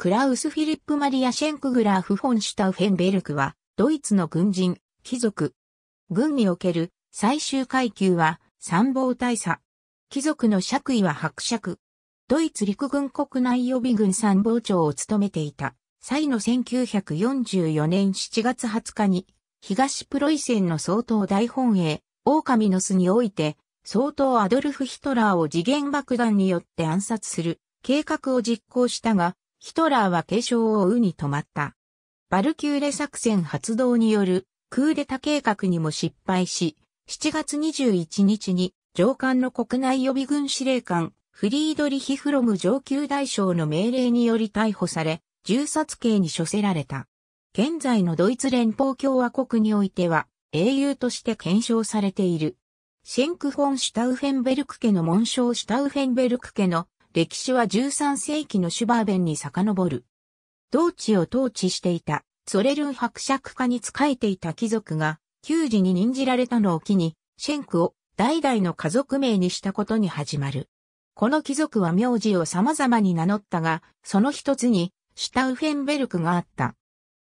クラウス・フィリップ・マリア・シェンクグラーフ・フォン・シュタウフェンベルクは、ドイツの軍人、貴族。軍における最終階級は参謀大佐。貴族の爵位は伯爵。ドイツ陸軍国内予備軍参謀長を務めていた。際の1944年7月20日に、東プロイセンの総統大本営、狼の巣において、総統アドルフ・ヒトラーを次元爆弾によって暗殺する計画を実行したが、ヒトラーは継承を追うに止まった。バルキューレ作戦発動によるクーデタ計画にも失敗し、7月21日に上官の国内予備軍司令官、フリードリヒフロム上級大将の命令により逮捕され、銃殺刑に処せられた。現在のドイツ連邦共和国においては、英雄として検証されている。シェンクフォン・シュタウフェンベルク家の紋章シュタウフェンベルク家の歴史は13世紀のシュバーベンに遡る。同地を統治していた、ソレルン伯爵家に仕えていた貴族が、旧時に任じられたのを機に、シェンクを代々の家族名にしたことに始まる。この貴族は名字を様々に名乗ったが、その一つに、シュタウフェンベルクがあった。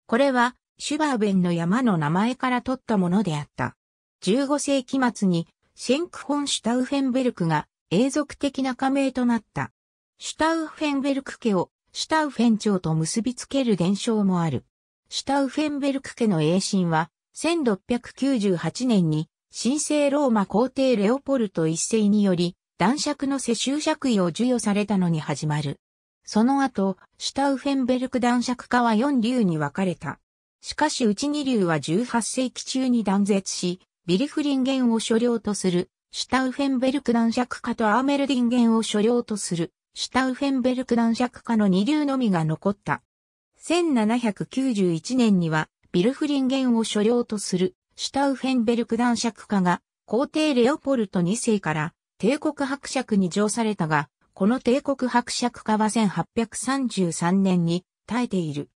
これは、シュバーベンの山の名前から取ったものであった。15世紀末に、シェンクホン・シュタウフェンベルクが永続的な加盟となった。シュタウフェンベルク家をシュタウフェン朝と結びつける現象もある。シュタウフェンベルク家の英心は、1698年に神聖ローマ皇帝レオポルト一世により、男爵の世襲爵位を授与されたのに始まる。その後、シュタウフェンベルク男爵家は4流に分かれた。しかしうち2流は18世紀中に断絶し、ビリフリンゲンを所領とする、シュタウフェンベルク男爵家とアーメルディンゲンを所領とする、シュタウフェンベルク男爵家の二流のみが残った。1791年には、ビルフリンゲンを所領とする、シュタウフェンベルク男爵家が、皇帝レオポルト2世から、帝国伯爵に上されたが、この帝国伯爵家は1833年に耐えている。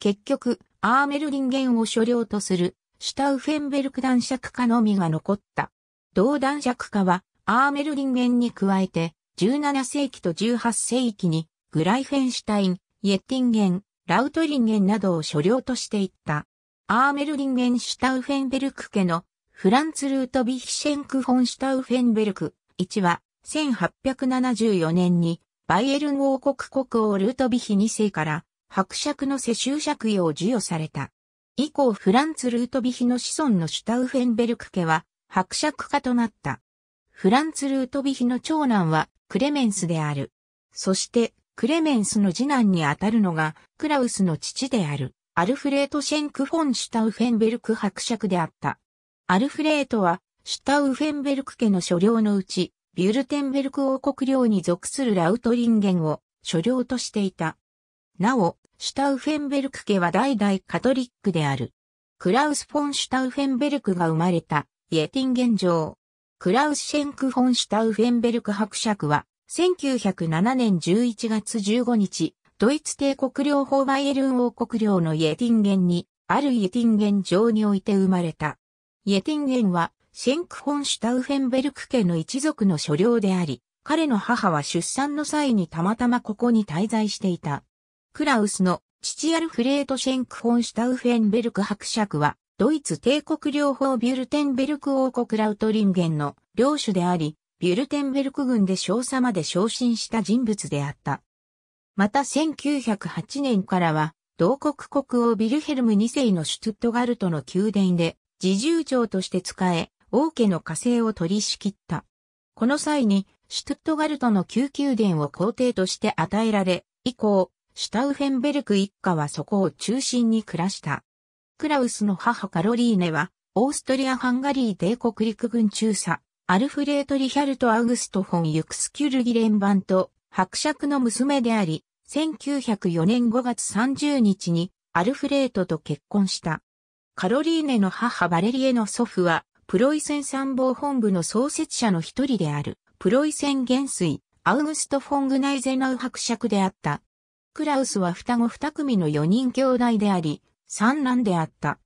結局、アーメルリンゲンを所領とする、シュタウフェンベルク男爵家のみが残った。同男爵家は、アーメルリンゲンに加えて、17世紀と18世紀にグライフェンシュタイン、イェッティンゲン、ラウトリンゲンなどを所領としていった。アーメルリンゲンシュタウフェンベルク家のフランツ・ルートビヒシェンク・フォンシュタウフェンベルク1は1874年にバイエルン王国国王ルートビヒ2世から伯爵の世襲爵位を授与された。以降フランツ・ルートビヒの子孫のシュタウフェンベルク家は伯爵家となった。フランツ・ルートビヒの長男はクレメンスである。そして、クレメンスの次男にあたるのが、クラウスの父である、アルフレート・シェンク・フォン・シュタウフェンベルク伯爵であった。アルフレートは、シュタウフェンベルク家の所領のうち、ビュルテンベルク王国領に属するラウトリンゲンを所領としていた。なお、シュタウフェンベルク家は代々カトリックである。クラウス・フォン・シュタウフェンベルクが生まれた、イエティンゲン城、クラウスシェンク・フォン・シュタウフェンベルク伯爵は、1907年11月15日、ドイツ帝国領法バイエルン王国領のイエティンゲンに、あるイエティンゲン城において生まれた。イエティンゲンは、シェンク・フォン・シュタウフェンベルク家の一族の所領であり、彼の母は出産の際にたまたまここに滞在していた。クラウスの父アルフレート・シェンク・フォン・シュタウフェンベルク伯爵は、ドイツ帝国領方ビュルテンベルク王国ラウトリンゲンの領主であり、ビュルテンベルク軍で少佐まで昇進した人物であった。また1908年からは、同国国王ビルヘルム2世のシュトゥットガルトの宮殿で、自重長として使え、王家の火星を取り仕切った。この際に、シュトゥットガルトの旧宮殿を皇帝として与えられ、以降、シュタウフェンベルク一家はそこを中心に暮らした。クラウスの母カロリーネは、オーストリア・ハンガリー帝国陸軍中佐、アルフレート・リヒャルト・アウグスト・フォン・ユクスキュルギ連番と、伯爵の娘であり、1904年5月30日に、アルフレートと結婚した。カロリーネの母バレリエの祖父は、プロイセン参謀本部の創設者の一人である、プロイセン元帥、アウグスト・フォングナイゼナウ伯爵であった。クラウスは双子二組の四人兄弟であり、三男であった。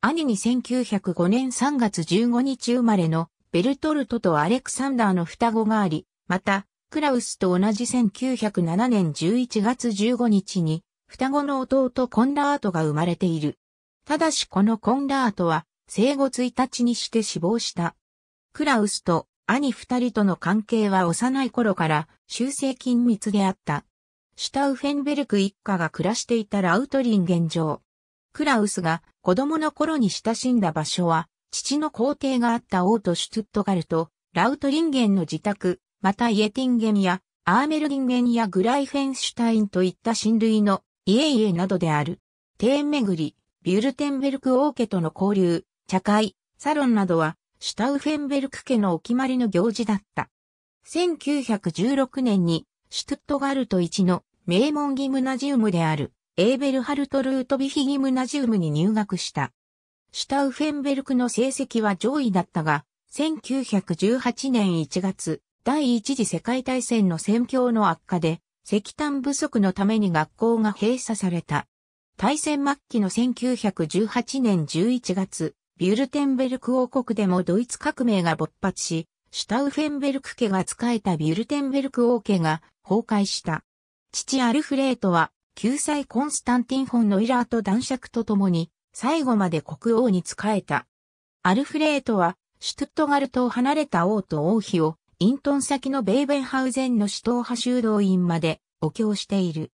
兄に1905年3月15日生まれのベルトルトとアレクサンダーの双子があり、また、クラウスと同じ1907年11月15日に、双子の弟コンラートが生まれている。ただしこのコンラートは、生後1日にして死亡した。クラウスと兄二人との関係は幼い頃から修正緊密であった。シュタウフェンベルク一家が暮らしていたラウトリン現状。クラウスが子供の頃に親しんだ場所は、父の皇帝があったオート・シュゥットガルト、ラウトリンゲンの自宅、またイエティンゲンやアーメルリンゲンやグライフェンシュタインといった親類の家々などである。庭園巡り、ビュルテンベルク王家との交流、茶会、サロンなどは、シュタウフェンベルク家のお決まりの行事だった。1916年に、シュトゥットガルト一の名門ギムナジウムであるエーベルハルト・ルートビヒギムナジウムに入学した。シュタウフェンベルクの成績は上位だったが、1918年1月、第一次世界大戦の戦況の悪化で、石炭不足のために学校が閉鎖された。大戦末期の1918年11月、ビュルテンベルク王国でもドイツ革命が勃発し、シュタウフェンベルク家が仕えたビュルテンベルク王家が崩壊した。父アルフレートは救済コンスタンティン・フォン・ノイラーと男爵と共に、最後まで国王に仕えた。アルフレートは、シュトゥットガルトを離れた王と王妃を、イントン先のベイベンハウゼンの首都派修道院まで、お経している。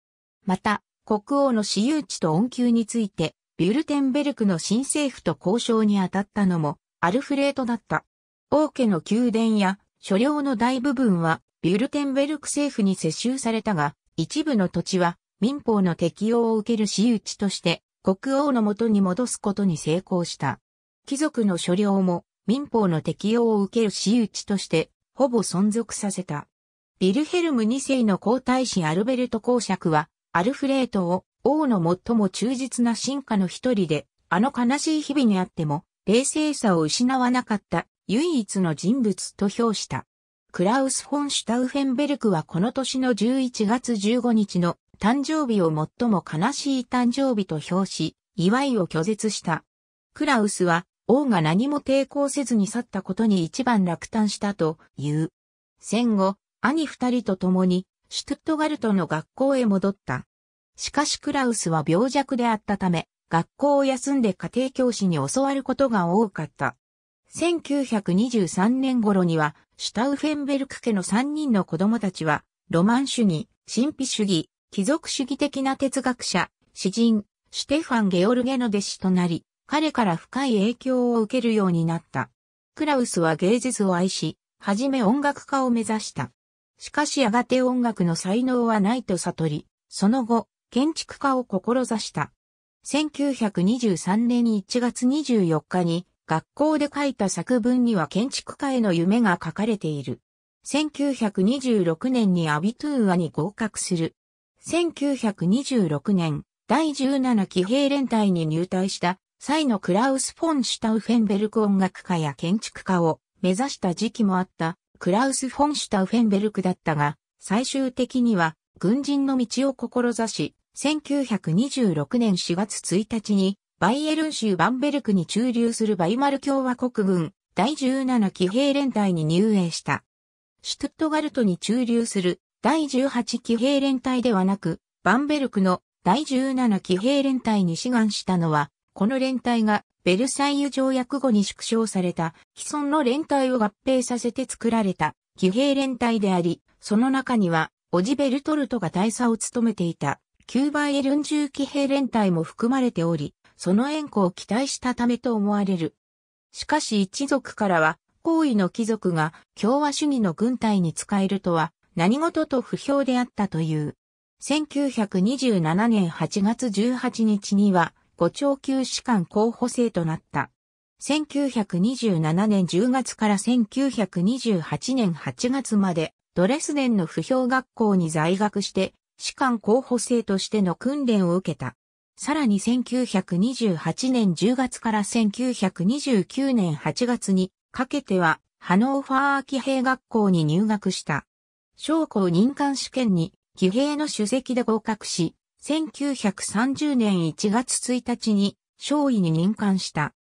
また、国王の私有地と恩給について、ビュルテンベルクの新政府と交渉に当たったのも、アルフレートだった。王家の宮殿や、所領の大部分は、ビュルテンベルク政府に接収されたが、一部の土地は、民法の適用を受ける私有地として国王の元に戻すことに成功した。貴族の所領も民法の適用を受ける私有地としてほぼ存続させた。ビルヘルム2世の皇太子アルベルト公爵はアルフレートを王の最も忠実な進化の一人であの悲しい日々にあっても冷静さを失わなかった唯一の人物と評した。クラウス・フォン・シュタウフェンベルクはこの年の11月15日の誕生日を最も悲しい誕生日と表し、祝いを拒絶した。クラウスは、王が何も抵抗せずに去ったことに一番落胆したという。戦後、兄二人と共に、シュトゥットガルトの学校へ戻った。しかしクラウスは病弱であったため、学校を休んで家庭教師に教わることが多かった。1923年頃には、シュタウフェンベルク家の3人の子供たちは、ロマン主義、神秘主義、貴族主義的な哲学者、詩人、シュテファン・ゲオルゲの弟子となり、彼から深い影響を受けるようになった。クラウスは芸術を愛し、はじめ音楽家を目指した。しかしやがて音楽の才能はないと悟り、その後、建築家を志した。1923年1月24日に学校で書いた作文には建築家への夢が書かれている。1926年にアビトゥーアに合格する。1926年、第17騎兵連隊に入隊した際のクラウス・フォン・シュタウフェンベルク音楽家や建築家を目指した時期もあったクラウス・フォン・シュタウフェンベルクだったが、最終的には軍人の道を志し、1926年4月1日にバイエルン州バンベルクに駐留するバイマル共和国軍第17騎兵連隊に入営した。シュトゥットガルトに駐留する第18騎兵連隊ではなく、バンベルクの第17騎兵連隊に志願したのは、この連隊がベルサイユ条約後に縮小された既存の連隊を合併させて作られた騎兵連隊であり、その中にはオジベルトルトが大佐を務めていた9倍エルン重騎兵連隊も含まれており、その援護を期待したためと思われる。しかし一族からは、行為の貴族が共和主義の軍隊に使えるとは何事と不評であったという。1927年8月18日には、5長級士官候補生となった。1927年10月から1928年8月まで、ドレスデンの不評学校に在学して、士官候補生としての訓練を受けた。さらに1928年10月から1929年8月にかけては、ハノーファー騎兵学校に入学した。将校任官試験に、騎兵の主席で合格し、1930年1月1日に、少尉に任官した。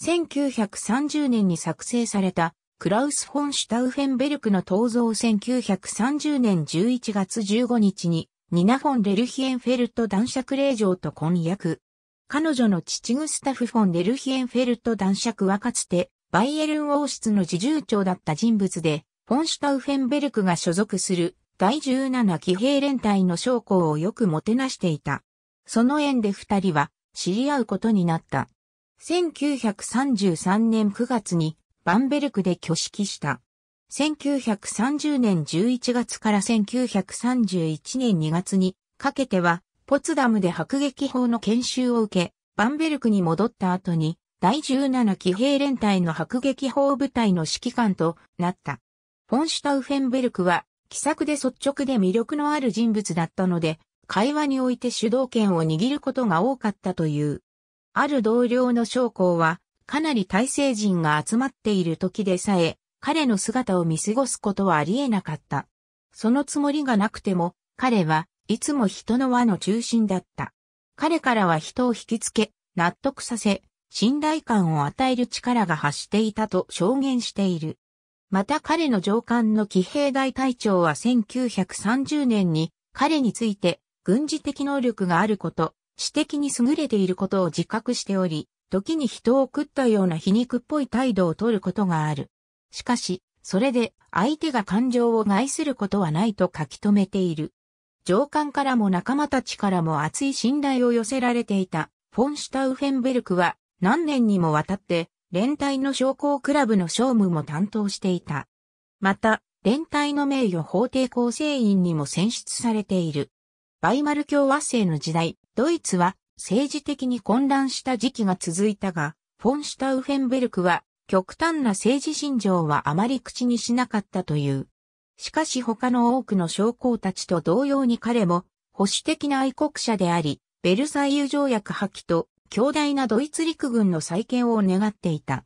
1930年に作成された、クラウス・フォン・シュタウフェンベルクの銅像1930年11月15日に、ニナ・フォン・レルヒエンフェルト男爵令嬢と婚約。彼女の父グスタフ・フォン・レルヒエンフェルト男爵はかつて、バイエルン王室の侍従長だった人物で、フォンシュタウフェンベルクが所属する第17騎兵連隊の将校をよくもてなしていた。その縁で二人は知り合うことになった。1933年9月にバンベルクで挙式した。1930年11月から1931年2月にかけては、ポツダムで迫撃砲の研修を受け、バンベルクに戻った後に、第17騎兵連隊の迫撃砲部隊の指揮官となった。フォンシュタウフェンベルクは、気さくで率直で魅力のある人物だったので、会話において主導権を握ることが多かったという。ある同僚の将校は、かなり体制人が集まっている時でさえ、彼の姿を見過ごすことはありえなかった。そのつもりがなくても、彼はいつも人の輪の中心だった。彼からは人を引きつけ、納得させ、信頼感を与える力が発していたと証言している。また彼の上官の騎兵大隊長は1930年に彼について軍事的能力があること、私的に優れていることを自覚しており、時に人を食ったような皮肉っぽい態度をとることがある。しかし、それで相手が感情を害することはないと書き留めている。上官からも仲間たちからも厚い信頼を寄せられていたフォンシュタウフェンベルクは何年にもわたって連帯の商工クラブの商務も担当していた。また、連帯の名誉法定構成員にも選出されている。バイマル共和制の時代、ドイツは政治的に混乱した時期が続いたが、フォン・シュタウフェンベルクは極端な政治信条はあまり口にしなかったという。しかし他の多くの将校たちと同様に彼も保守的な愛国者であり、ベルサイユ条約破棄と強大なドイツ陸軍の再建を願っていた。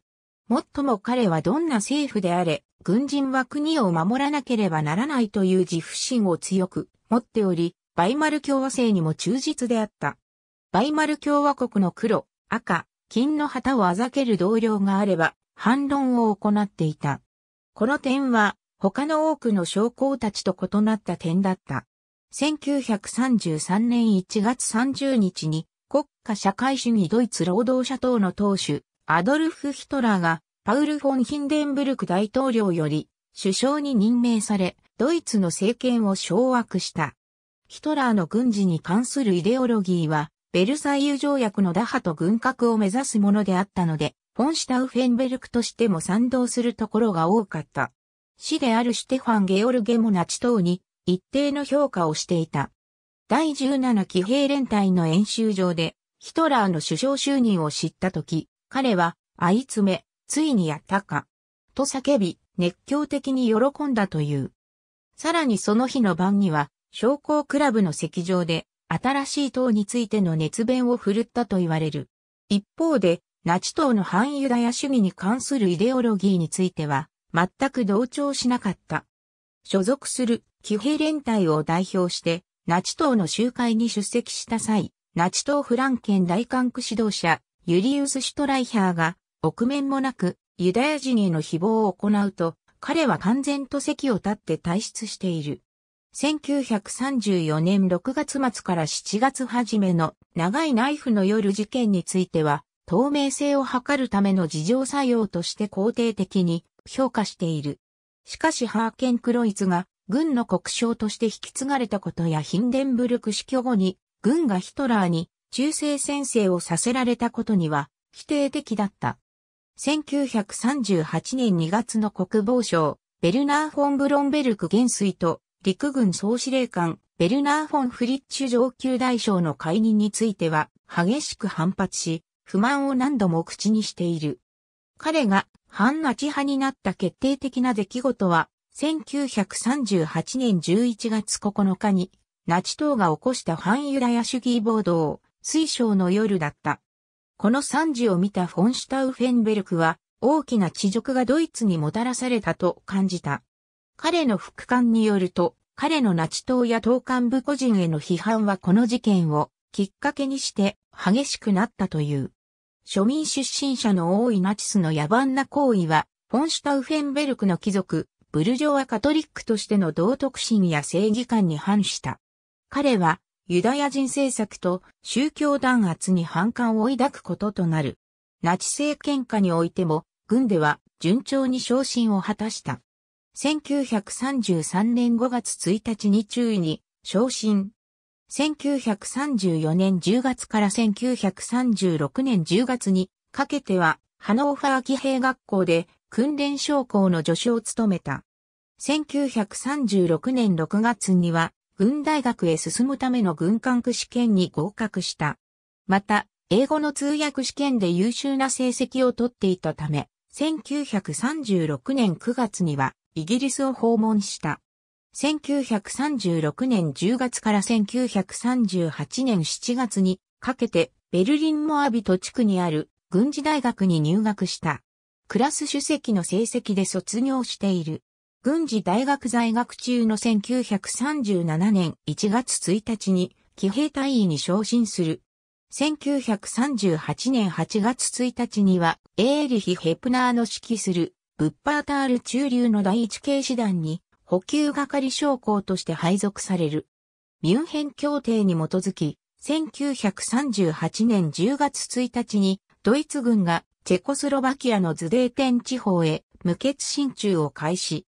もっとも彼はどんな政府であれ、軍人は国を守らなければならないという自負心を強く持っており、バイマル共和制にも忠実であった。バイマル共和国の黒、赤、金の旗をあざける同僚があれば、反論を行っていた。この点は、他の多くの将校たちと異なった点だった。1933年1月30日に国家社会主義ドイツ労働者党の党首、アドルフ・ヒトラーが、パウル・フォン・ヒンデンブルク大統領より、首相に任命され、ドイツの政権を掌握した。ヒトラーの軍事に関するイデオロギーは、ベルサイユ条約の打破と軍拡を目指すものであったので、フォン・シュタウフェンベルクとしても賛同するところが多かった。死であるシュテファン・ゲオルゲもナチ党に一定の評価をしていた。第17騎兵連隊の演習場で、ヒトラーの首相就任を知った時、彼は、あいつめ、ついにやったか、と叫び、熱狂的に喜んだという。さらにその日の晩には、将校クラブの席上で、新しい党についての熱弁を振るったと言われる。一方で、ナチ党の反ユダヤ主義に関するイデオロギーについては、全く同調しなかった。所属する騎兵連隊を代表して、ナチ党の集会に出席した際、ナチ党フランケン大韓区指導者、ユリウス・シュトライヒャーが、臆面もなく、ユダヤ人への誹謗を行うと、彼は完全と席を立って退出している。1934年6月末から7月初めの長いナイフの夜事件については、透明性を図るための事情作用として肯定的に評価している。しかしハーケン・クロイツが軍の国章として引き継がれたことやヒンデンブルク死去後に、軍がヒトラーに中世先生をさせられたことには否定的だった。1938年2月の国防省、ベルナー・フォン・ブロンベルク元帥と陸軍総司令官、ベルナー・フォン・フリッチュ上級大将の解任については激しく反発し、不満を何度も口にしている。彼が反ナチ派になった決定的な出来事は、1938年11月9日に、ナチ党が起こした反ユダヤ主義暴動、水晶の夜だった。この惨事を見たフォンシュタウフェンベルクは、大きな地辱がドイツにもたらされたと感じた。彼の副官によると、彼のナチ党や党幹部個人への批判はこの事件をきっかけにして激しくなったという。庶民出身者の多いナチスの野蛮な行為は、フォンシュタウフェンベルクの貴族、ブルジョワカトリックとしての道徳心や正義感に反した。彼は、ユダヤ人政策と宗教弾圧に反感を抱くこととなる。ナチ政権下においても、軍では順調に昇進を果たした。1933年5月1日に中意に昇進。1934年10月から1936年10月にかけては、ハノーファー騎兵学校で訓練将校の助手を務めた。1936年6月には、軍大学へ進むための軍管区試験に合格した。また、英語の通訳試験で優秀な成績を取っていたため、1936年9月にはイギリスを訪問した。1936年10月から1938年7月にかけてベルリンモアビト地区にある軍事大学に入学した。クラス主席の成績で卒業している。軍事大学在学中の1937年1月1日に、騎兵隊員に昇進する。1938年8月1日には、エーリヒ・ヘプナーの指揮する、ブッパータール中流の第一警視団に、補給係将校として配属される。ミュンヘン協定に基づき、1938年10月1日にドイツ軍がチェコスロバキアのズデーテン地方へ無血進駐を開始。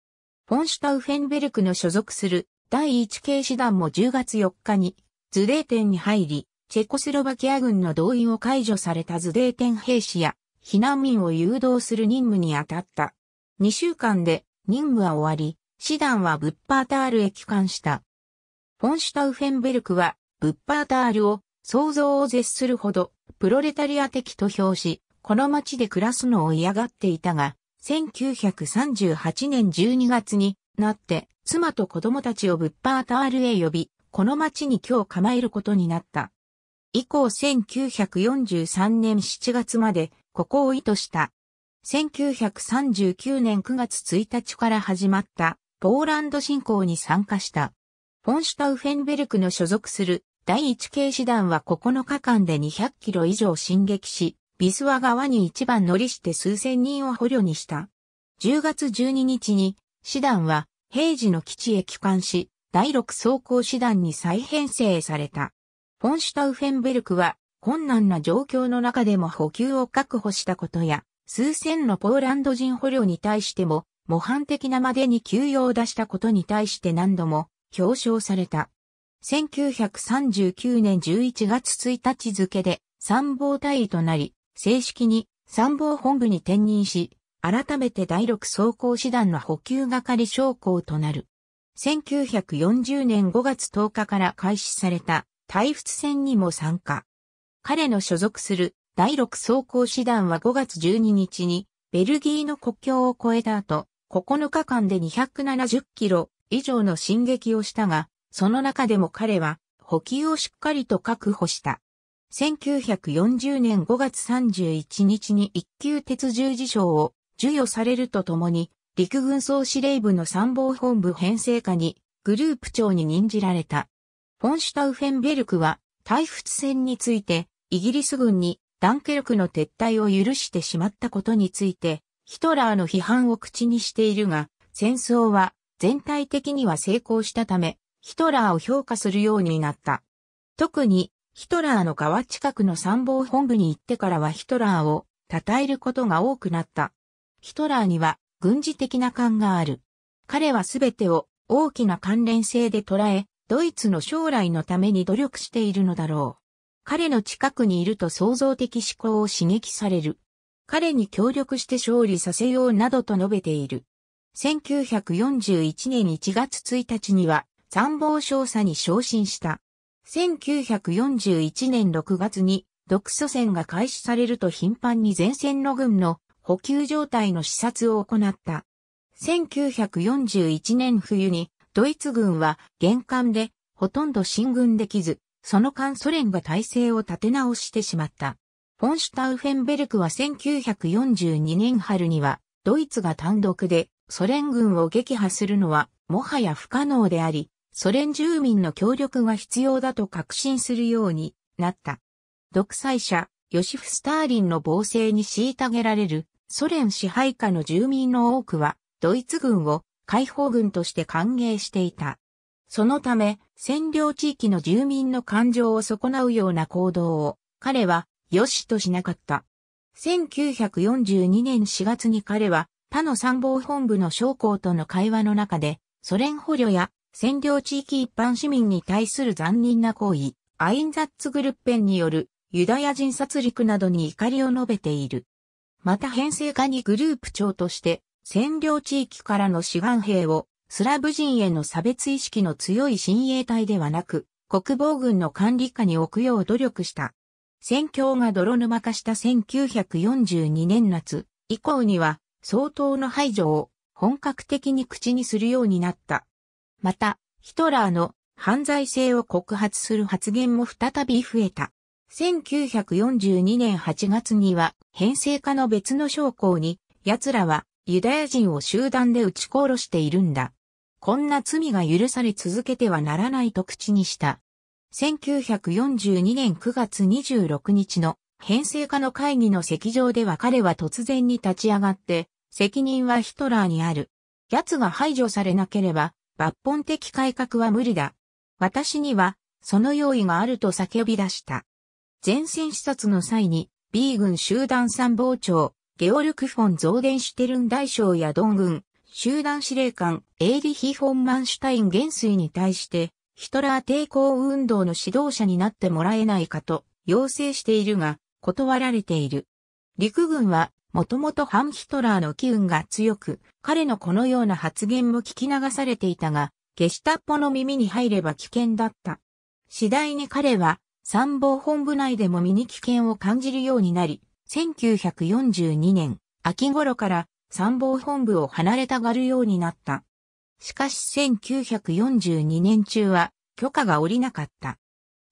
フォンシュタウフェンベルクの所属する第1系師団も10月4日にズデーテンに入り、チェコスロバキア軍の動員を解除されたズデーテン兵士や避難民を誘導する任務に当たった。2週間で任務は終わり、師団はブッパータールへ帰還した。フォンシュタウフェンベルクはブッパータールを想像を絶するほどプロレタリア的と評し、この町で暮らすのを嫌がっていたが、1938年12月になって、妻と子供たちをブッパータールへ呼び、この町に今日構えることになった。以降1943年7月まで、ここを意図した。1939年9月1日から始まった、ポーランド侵攻に参加した。フォンシュタウフェンベルクの所属する第一警視団は9日間で200キロ以上進撃し、ビスワ川に一番乗りして数千人を捕虜にした。10月12日に、師団は平時の基地へ帰還し、第6装甲師団に再編成された。フォンシュタウフェンベルクは、困難な状況の中でも補給を確保したことや、数千のポーランド人捕虜に対しても、模範的なまでに給与を出したことに対して何度も表彰された。1939年11月1日付で参謀大尉となり、正式に参謀本部に転任し、改めて第6装甲師団の補給係将校となる。1940年5月10日から開始された大仏戦にも参加。彼の所属する第6装甲師団は5月12日にベルギーの国境を越えた後、9日間で270キロ以上の進撃をしたが、その中でも彼は補給をしっかりと確保した。1940年5月31日に一級鉄十字章を授与されるとともに、陸軍総司令部の参謀本部編成下にグループ長に任じられた。フォンシュタウフェンベルクは、退仏戦について、イギリス軍にダンケルクの撤退を許してしまったことについて、ヒトラーの批判を口にしているが、戦争は全体的には成功したため、ヒトラーを評価するようになった。特に、ヒトラーの川近くの参謀本部に行ってからはヒトラーを称えることが多くなった。ヒトラーには軍事的な感がある。彼はすべてを大きな関連性で捉え、ドイツの将来のために努力しているのだろう。彼の近くにいると創造的思考を刺激される。彼に協力して勝利させようなどと述べている。1941年1月1日には、参謀少佐に昇進した。1941年6月に独ソ戦が開始されると頻繁に前線の軍の補給状態の視察を行った。1941年冬にドイツ軍は玄関でほとんど進軍できず、その間ソ連が体制を立て直してしまった。フォンシュタウフェンベルクは1942年春にはドイツが単独でソ連軍を撃破するのはもはや不可能であり、ソ連住民の協力が必要だと確信するようになった。独裁者、ヨシフ・スターリンの暴政に虐げられるソ連支配下の住民の多くはドイツ軍を解放軍として歓迎していた。そのため占領地域の住民の感情を損なうような行動を彼は良しとしなかった。1942年4月に彼は他の参謀本部の将校との会話の中でソ連捕虜や占領地域一般市民に対する残忍な行為、アインザッツグルッペンによるユダヤ人殺戮などに怒りを述べている。また編成下にグループ長として占領地域からの志願兵をスラブ人への差別意識の強い親衛隊ではなく国防軍の管理下に置くよう努力した。戦況が泥沼化した1942年夏以降には相当の排除を本格的に口にするようになった。また、ヒトラーの犯罪性を告発する発言も再び増えた。1942年8月には、編成家の別の将校に、奴らはユダヤ人を集団で撃ち殺しているんだ。こんな罪が許され続けてはならないと口にした。1942年9月26日の編成家の会議の席上では彼は突然に立ち上がって、責任はヒトラーにある。奴が排除されなければ、抜本的改革は無理だ。私には、その用意があると叫び出した。前線視察の際に、B 軍集団参謀長、ゲオルク・フォン・ゾーデンシュテルン大将やドン軍、集団司令官、エーリヒ・フォン・マンシュタイン元帥に対して、ヒトラー抵抗運動の指導者になってもらえないかと、要請しているが、断られている。陸軍はもともとハンヒトラーの機運が強く、彼のこのような発言も聞き流されていたが、ゲシたタッポの耳に入れば危険だった。次第に彼は参謀本部内でも身に危険を感じるようになり、1942年秋頃から参謀本部を離れたがるようになった。しかし1942年中は許可が下りなかった。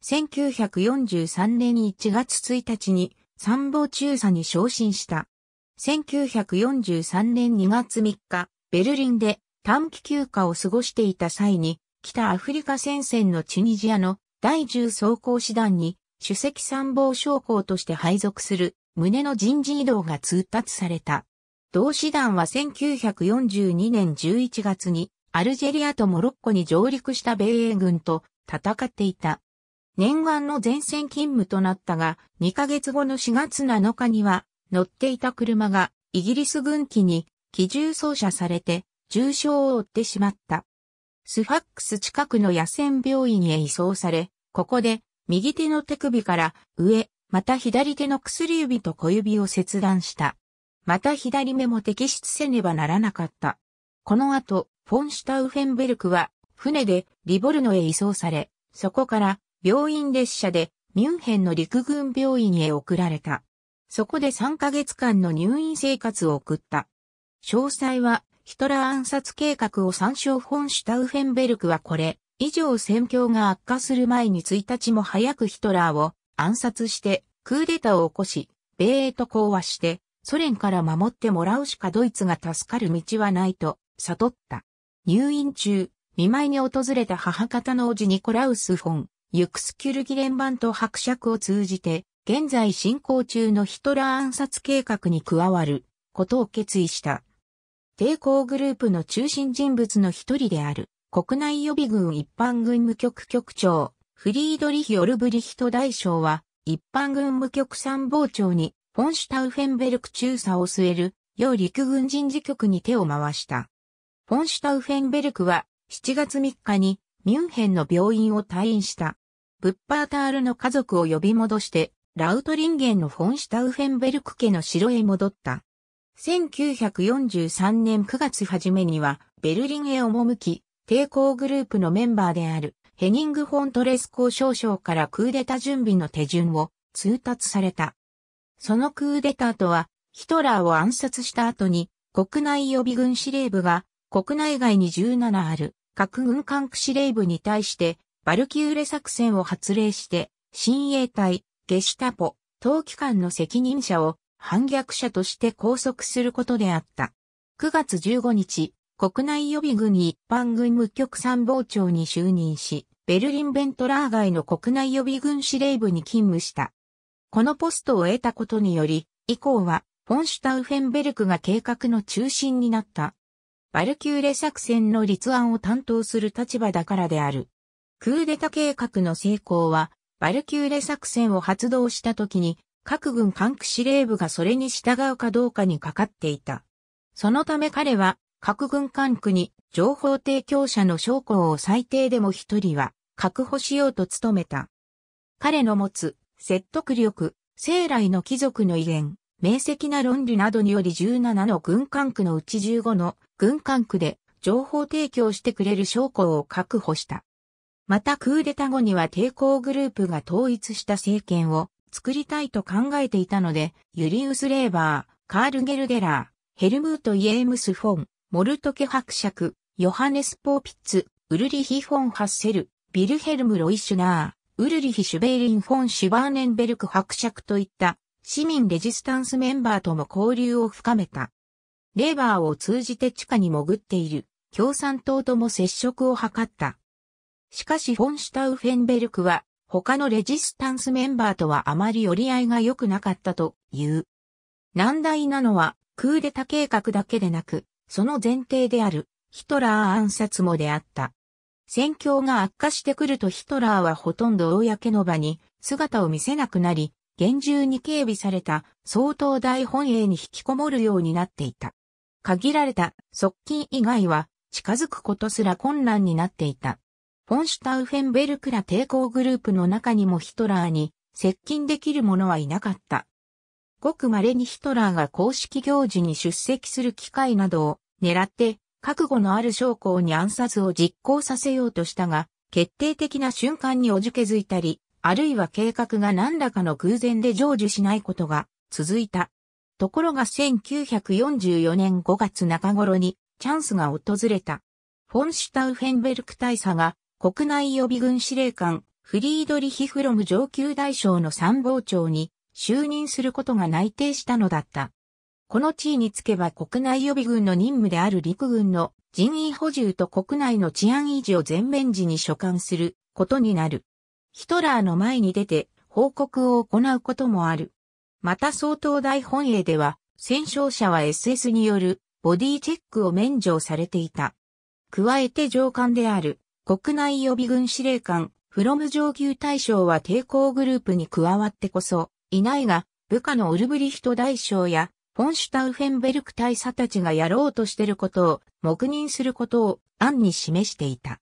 1943年1月1日に参謀中佐に昇進した。1943年2月3日、ベルリンで短期休暇を過ごしていた際に、北アフリカ戦線のチュニジアの第10装甲師団に主席参謀将校として配属する胸の人事異動が通達された。同師団は1942年11月にアルジェリアとモロッコに上陸した米英軍と戦っていた。念願の前線勤務となったが、2ヶ月後の4月7日には乗っていた車がイギリス軍機に機銃操射されて重傷を負ってしまった。スファックス近くの野戦病院へ移送され、ここで右手の手首から上、また左手の薬指と小指を切断した。また左目も摘出せねばならなかった。この後、フォンシュタウフェンベルクは船でリボルノへ移送され、そこから病院列車でミュンヘンの陸軍病院へ送られた。そこで3ヶ月間の入院生活を送った。詳細は、ヒトラー暗殺計画を参照フォンシュタウフェンベルクはこれ、以上戦況が悪化する前に1日も早くヒトラーを暗殺してクーデターを起こし、米英と講和して、ソ連から守ってもらうしかドイツが助かる道はないと悟った。入院中、見舞いに訪れた母方の叔父ニコラウス・フォン、ユクスキュルギ連版と伯爵を通じて、現在進行中のヒトラー暗殺計画に加わることを決意した。抵抗グループの中心人物の一人である、国内予備軍一般軍務局局長、フリードリヒ・オルブリヒト大将は、一般軍務局参謀長に、フォンシュタウフェンベルク中佐を据える、要陸軍人事局に手を回した。フォンシュタウフェンベルクは、7月3日に、ミュンヘンの病院を退院した。ブッパータールの家族を呼び戻して、ラウトリンゲンのフォンシュタウフェンベルク家の城へ戻った。1943年9月初めには、ベルリンへ赴き、抵抗グループのメンバーである、ヘニング・フォントレス交少将からクーデタ準備の手順を通達された。そのクーデターとは、ヒトラーを暗殺した後に、国内予備軍司令部が、国内外に17ある、核軍管区司令部に対して、バルキューレ作戦を発令して、親衛隊、ゲシュタポ、当機関の責任者を反逆者として拘束することであった。9月15日、国内予備軍一般軍務局参謀長に就任し、ベルリンベントラー街の国内予備軍司令部に勤務した。このポストを得たことにより、以降は、フォンシュタウフェンベルクが計画の中心になった。バルキューレ作戦の立案を担当する立場だからである。クーデタ計画の成功は、バルキューレ作戦を発動した時に、各軍管区司令部がそれに従うかどうかにかかっていた。そのため彼は、各軍管区に情報提供者の将校を最低でも一人は確保しようと努めた。彼の持つ説得力、生来の貴族の威厳、明晰な論理などにより17の軍管区のうち15の軍管区で情報提供してくれる将校を確保した。またクーデタ後には抵抗グループが統一した政権を作りたいと考えていたので、ユリウス・レーバー、カール・ゲルデラー、ヘルムート・イエームス・フォン、モルトケ伯爵、ヨハネス・ポーピッツ、ウルリヒ・フォン・ハッセル、ビルヘルム・ロイシュナー、ウルリヒ・シュベイリン・フォン・シュバーネンベルク伯爵といった市民レジスタンスメンバーとも交流を深めた。レーバーを通じて地下に潜っている共産党とも接触を図った。しかしフォンシュタウフェンベルクは他のレジスタンスメンバーとはあまり折り合いが良くなかったという。難題なのはクーデタ計画だけでなく、その前提であるヒトラー暗殺もであった。戦況が悪化してくるとヒトラーはほとんど公の場に姿を見せなくなり、厳重に警備された相当大本営に引きこもるようになっていた。限られた側近以外は近づくことすら困難になっていた。フォンシュタウフェンベルクラ抵抗グループの中にもヒトラーに接近できる者はいなかった。ごく稀にヒトラーが公式行事に出席する機会などを狙って覚悟のある将校に暗殺を実行させようとしたが、決定的な瞬間におじけづいたり、あるいは計画が何らかの偶然で成就しないことが続いた。ところが1944年5月中頃にチャンスが訪れた。フォンシュタウフェンベルク大佐が国内予備軍司令官、フリードリヒ・フロム上級大将の参謀長に就任することが内定したのだった。この地位につけば国内予備軍の任務である陸軍の人員補充と国内の治安維持を全面時に所管することになる。ヒトラーの前に出て報告を行うこともある。また総統大本営では戦勝者は SS によるボディチェックを免除されていた。加えて上官である国内予備軍司令官、フロム上級大将は抵抗グループに加わってこそ、いないが、部下のウルブリヒト大将や、フォンシュタウフェンベルク大佐たちがやろうとしてることを、黙認することを暗に示していた。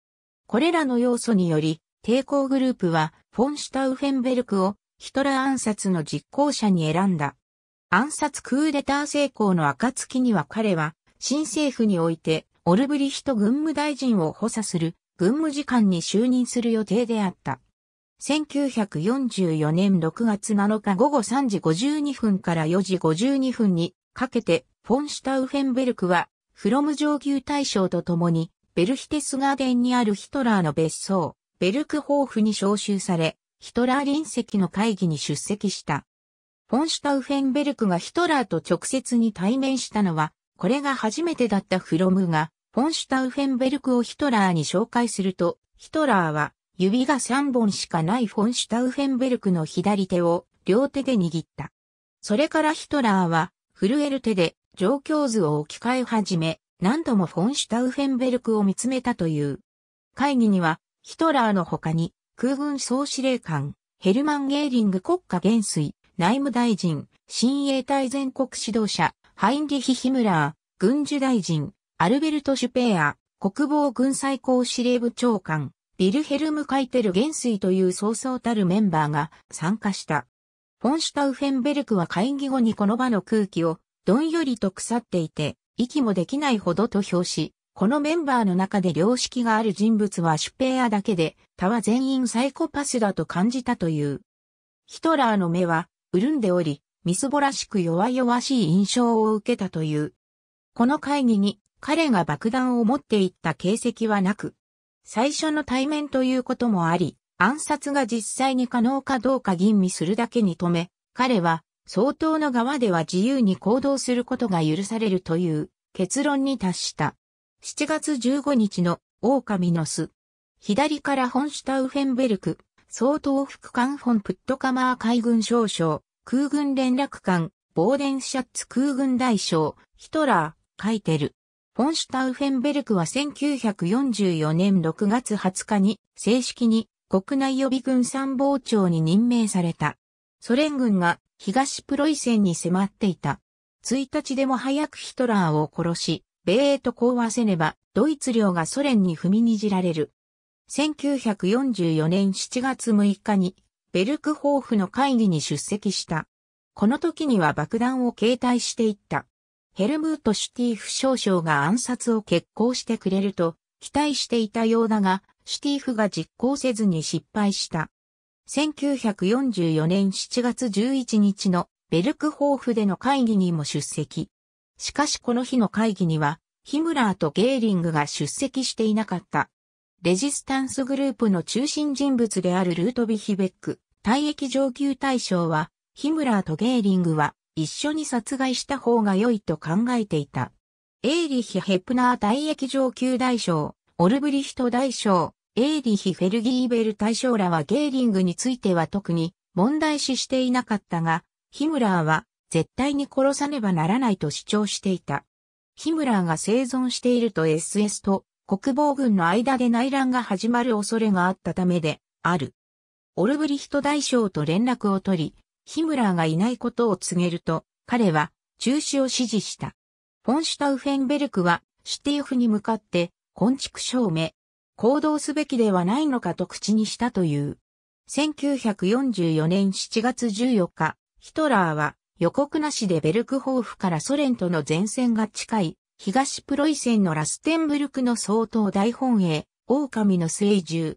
これらの要素により、抵抗グループは、フォンシュタウフェンベルクを、ヒトラー暗殺の実行者に選んだ。暗殺クーデター成功の暁には彼は、新政府において、オルブリヒト軍務大臣を補佐する軍務次官に就任する予定であった。1944年6月7日午後3時52分から4時52分にかけて、フォン・シュタウフェンベルクは、フロム上級大将と共に、ベルヒテスガーデンにあるヒトラーの別荘、ベルクホーフに招集され、ヒトラー臨席の会議に出席した。フォン・シュタウフェンベルクがヒトラーと直接に対面したのは、これが初めてだったフロムが、フォンシュタウフェンベルクをヒトラーに紹介すると、ヒトラーは指が3本しかないフォンシュタウフェンベルクの左手を両手で握った。それからヒトラーは震える手で状況図を置き換え始め、何度もフォンシュタウフェンベルクを見つめたという。会議にはヒトラーの他に空軍総司令官、ヘルマン・ゲーリング国家元帥、内務大臣、新衛隊全国指導者、ハインリヒ・ヒムラー、軍需大臣、アルベルト・シュペーア、国防軍最高司令部長官、ビルヘルム・カイテル元帥という早々たるメンバーが参加した。フォンシュタウフェンベルクは会議後にこの場の空気をどんよりと腐っていて、息もできないほどと評し、このメンバーの中で良識がある人物はシュペーアだけで、他は全員サイコパスだと感じたという。ヒトラーの目は、潤んでおり、みすぼらしく弱々しい印象を受けたという。この会議に彼が爆弾を持っていった形跡はなく、最初の対面ということもあり、暗殺が実際に可能かどうか吟味するだけに止め、彼は相当の側では自由に行動することが許されるという結論に達した。7月15日の狼の巣。左からホンシュタウフェンベルク、総統副官フォンプットカマー海軍少将、空軍連絡官、ボーデンシャッツ空軍大将、ヒトラー、書いてる。フォンシュタウフェンベルクは1944年6月20日に正式に国内予備軍参謀長に任命された。ソ連軍が東プロイセンに迫っていた。1日でも早くヒトラーを殺し、米英と講和せねば、ドイツ領がソ連に踏みにじられる。1944年7月6日に、ベルクホーフの会議に出席した。この時には爆弾を携帯していった。ヘルムート・シュティーフ少将が暗殺を決行してくれると期待していたようだが、シュティーフが実行せずに失敗した。1944年7月11日のベルクホーフでの会議にも出席。しかしこの日の会議には、ヒムラーとゲーリングが出席していなかった。レジスタンスグループの中心人物であるルートビヒベック、退役上級大将は、ヒムラーとゲーリングは一緒に殺害した方が良いと考えていた。エーリヒ・ヘプナー大役上級大将、オルブリヒト大将、エーリヒ・フェルギーベル大将らはゲーリングについては特に問題視していなかったが、ヒムラーは絶対に殺さねばならないと主張していた。ヒムラーが生存していると SS と国防軍の間で内乱が始まる恐れがあったためである。オルブリヒト大将と連絡を取り、ヒムラーがいないことを告げると、彼は中止を指示した。フォンシュタウフェンベルクはシティフに向かって、昆畜証明、行動すべきではないのかと口にしたという。1944年7月14日、ヒトラーは予告なしでベルクホーフからソ連との前線が近い、東プロイセンのラステンブルクの総統大本営、狼の聖獣。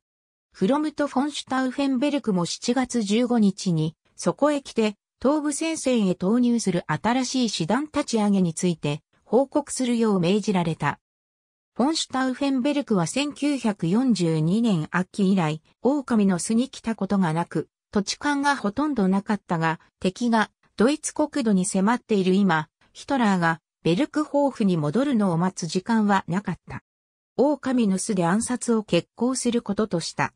フロムとフォンシュタウフェンベルクも7月15日にそこへ来て、東部戦線へ投入する新しい師団立ち上げについて報告するよう命じられた。フォンシュタウフェンベルクは1942年秋以来、狼の巣に来たことがなく、土地勘がほとんどなかったが、敵がドイツ国土に迫っている今、ヒトラーがベルクホーフに戻るのを待つ時間はなかった。狼の巣で暗殺を決行することとした。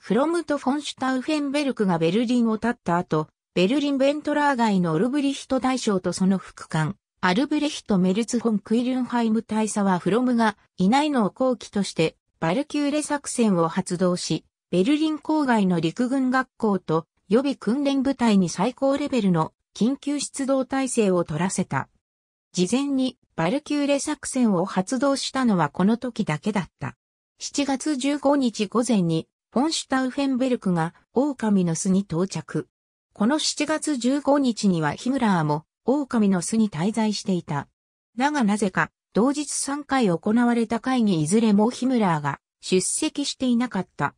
フロムト・フォンシュタウフェンベルクがベルリンを立った後、ベルリン・ベントラー街のオルブリヒト大将とその副官、アルブレヒト・メルツ・フォン・クイルンハイム大佐はフロムがいないのを後期として、バルキューレ作戦を発動し、ベルリン郊外の陸軍学校と予備訓練部隊に最高レベルの緊急出動体制を取らせた。事前にバルキューレ作戦を発動したのはこの時だけだった。7月15日午前にフォンシュタウフェンベルクが狼の巣に到着。この7月15日にはヒムラーも狼の巣に滞在していた。だがなぜか、同日3回行われた会議いずれもヒムラーが出席していなかった。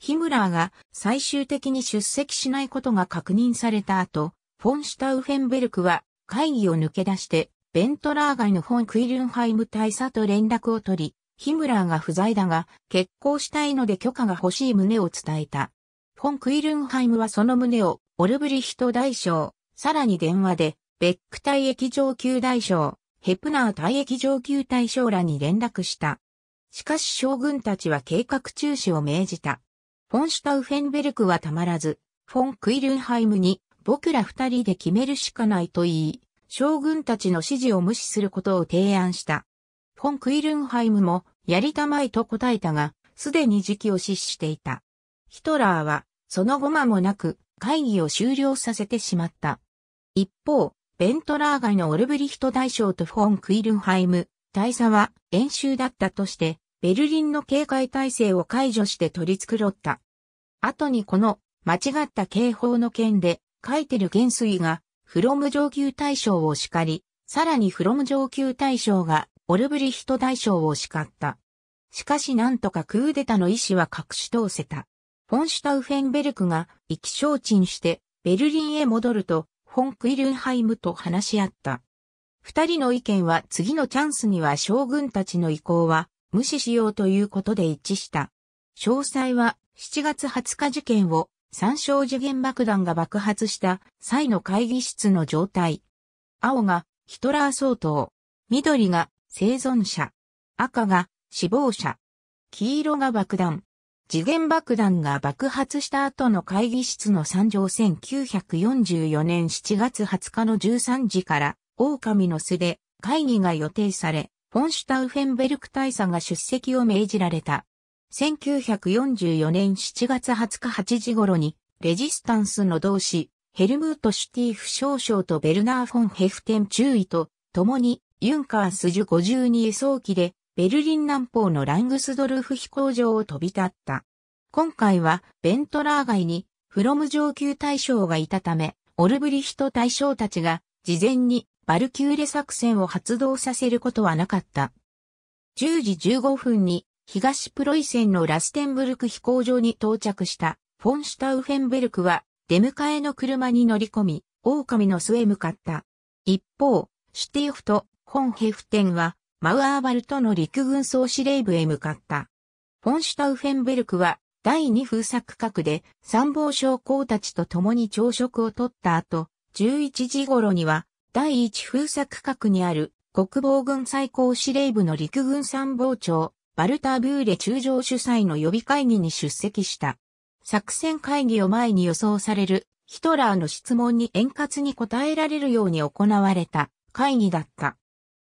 ヒムラーが最終的に出席しないことが確認された後、フォンシュタウフェンベルクは会議を抜け出して、ベントラー街のフォン・クイルンハイム大佐と連絡を取り、ヒムラーが不在だが、結婚したいので許可が欲しい旨を伝えた。フォン・クイルンハイムはその旨を、オルブリヒト大将、さらに電話で、ベック隊役上級大将、ヘプナー隊役上級大将らに連絡した。しかし将軍たちは計画中止を命じた。フォン・シュタウフェンベルクはたまらず、フォン・クイルンハイムに、僕ら二人で決めるしかないと言い、将軍たちの指示を無視することを提案した。フォン・クイルンハイムもやりたまいと答えたが、すでに時期を失していた。ヒトラーは、その後間もなく、会議を終了させてしまった。一方、ベントラー街のオルブリヒト大将とフォン・クイルンハイム、大佐は演習だったとして、ベルリンの警戒体制を解除して取り繕った。後にこの間違った警報の件で、書いてる元帥が、フロム上級大将を叱り、さらにフロム上級大将がオルブリヒト大将を叱った。しかしなんとかクーデタの意思は隠し通せた。フォンシュタウフェンベルクが意気消沈してベルリンへ戻ると、フォン・クイルンハイムと話し合った。二人の意見は次のチャンスには将軍たちの意向は無視しようということで一致した。詳細は7月20日事件を参照次元爆弾が爆発した際の会議室の状態。青がヒトラー相当、緑が生存者。赤が死亡者。黄色が爆弾。次元爆弾が爆発した後の会議室の参上1944年7月20日の13時から狼の巣で会議が予定され、フォンシュタウフェンベルク大佐が出席を命じられた。1944年7月20日8時頃に、レジスタンスの同志、ヘルムート・シュティーフ少将とベルナー・フォン・ヘフテン中尉と、共にユンカースジュ52輸送機でベルリン南方のラングスドルフ飛行場を飛び立った。今回はベントラー街にフロム上級大将がいたため、オルブリヒト大将たちが事前にバルキューレ作戦を発動させることはなかった。10時15分に東プロイセンのラステンブルク飛行場に到着したフォンシュタウフェンベルクは出迎えの車に乗り込み、狼の巣へ向かった。一方、シュティフト、本ヘフテンは、マウアーバルトの陸軍総司令部へ向かった。フォンシュタウフェンベルクは、第二風作閣で参謀将校たちと共に朝食をとった後、11時頃には、第一風作閣にある国防軍最高司令部の陸軍参謀長、バルター・ブーレ中将主催の予備会議に出席した。作戦会議を前に予想されるヒトラーの質問に円滑に答えられるように行われた会議だった。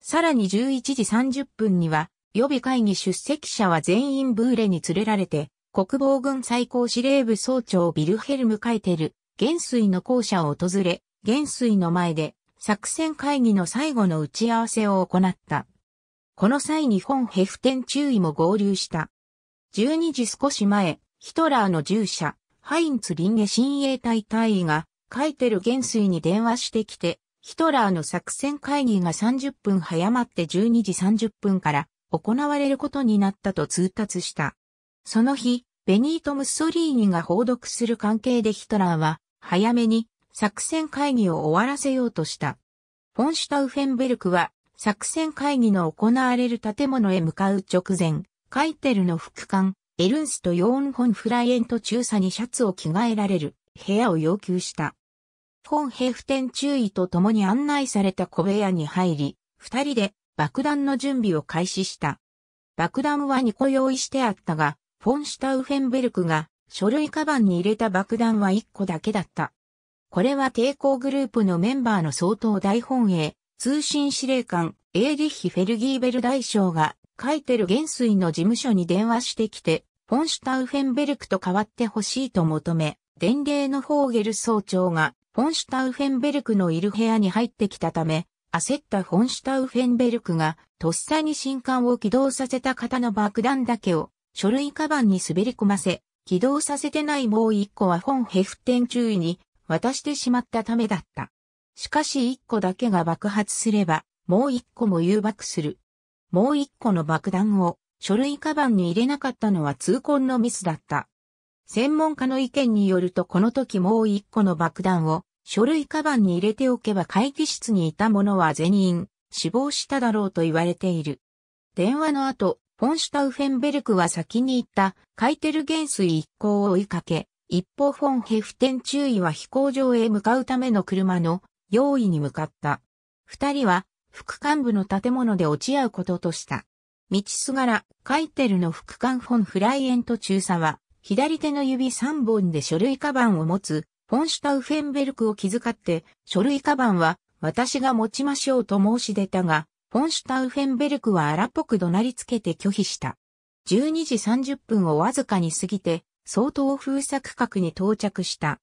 さらに11時30分には、予備会議出席者は全員ブーレに連れられて、国防軍最高司令部総長ビルヘルム・カイテル、元帥の校舎を訪れ、元帥の前で、作戦会議の最後の打ち合わせを行った。この際に本ヘフテン注意も合流した。12時少し前、ヒトラーの従者、ハインツ・リンゲ親衛隊隊員が、カイテル元帥に電話してきて、ヒトラーの作戦会議が30分早まって12時30分から行われることになったと通達した。その日、ベニート・ムッソリーニが報読する関係でヒトラーは、早めに作戦会議を終わらせようとした。フォンシュタウフェンベルクは、作戦会議の行われる建物へ向かう直前、カイテルの副官、エルンスト・ヨーン・ホン・フライエント中佐にシャツを着替えられる部屋を要求した。本兵普天注意と共に案内された小部屋に入り、二人で爆弾の準備を開始した。爆弾は2個用意してあったが、フォンシュタウフェンベルクが書類カバンに入れた爆弾は1個だけだった。これは抵抗グループのメンバーの総統大本営、通信司令官、エーリッヒ・フェルギーベル大将が、カイテル元帥の事務所に電話してきて、フォンシュタウフェンベルクと代わってほしいと求め、伝令のフォーゲル総長がフォンシュタウフェンベルクのいる部屋に入ってきたため、焦ったフォンシュタウフェンベルクが、とっさに新艦を起動させた型の爆弾だけを、書類カバンに滑り込ませ、起動させてないもう一個はフォンヘフテン注意に渡してしまったためだった。しかし一個だけが爆発すれば、もう一個も誘爆する。もう一個の爆弾を書類カバンに入れなかったのは痛恨のミスだった。専門家の意見によるとこの時もう一個の爆弾を書類カバンに入れておけば会議室にいた者は全員死亡しただろうと言われている。電話の後、フォンシュタウフェンベルクは先に行ったカイテル元帥一行を追いかけ、一方フォンヘフテン注意は飛行場へ向かうための車の用意に向かった。二人は副幹部の建物で落ち合うこととした。道すがら、カイテルの副官フォンフライエント中佐は、左手の指3本で書類カバンを持つ、フォンシュタウフェンベルクを気遣って、書類カバンは私が持ちましょうと申し出たが、フォンシュタウフェンベルクは荒っぽく怒鳴りつけて拒否した。12時30分をわずかに過ぎて、相当封鎖区画に到着した。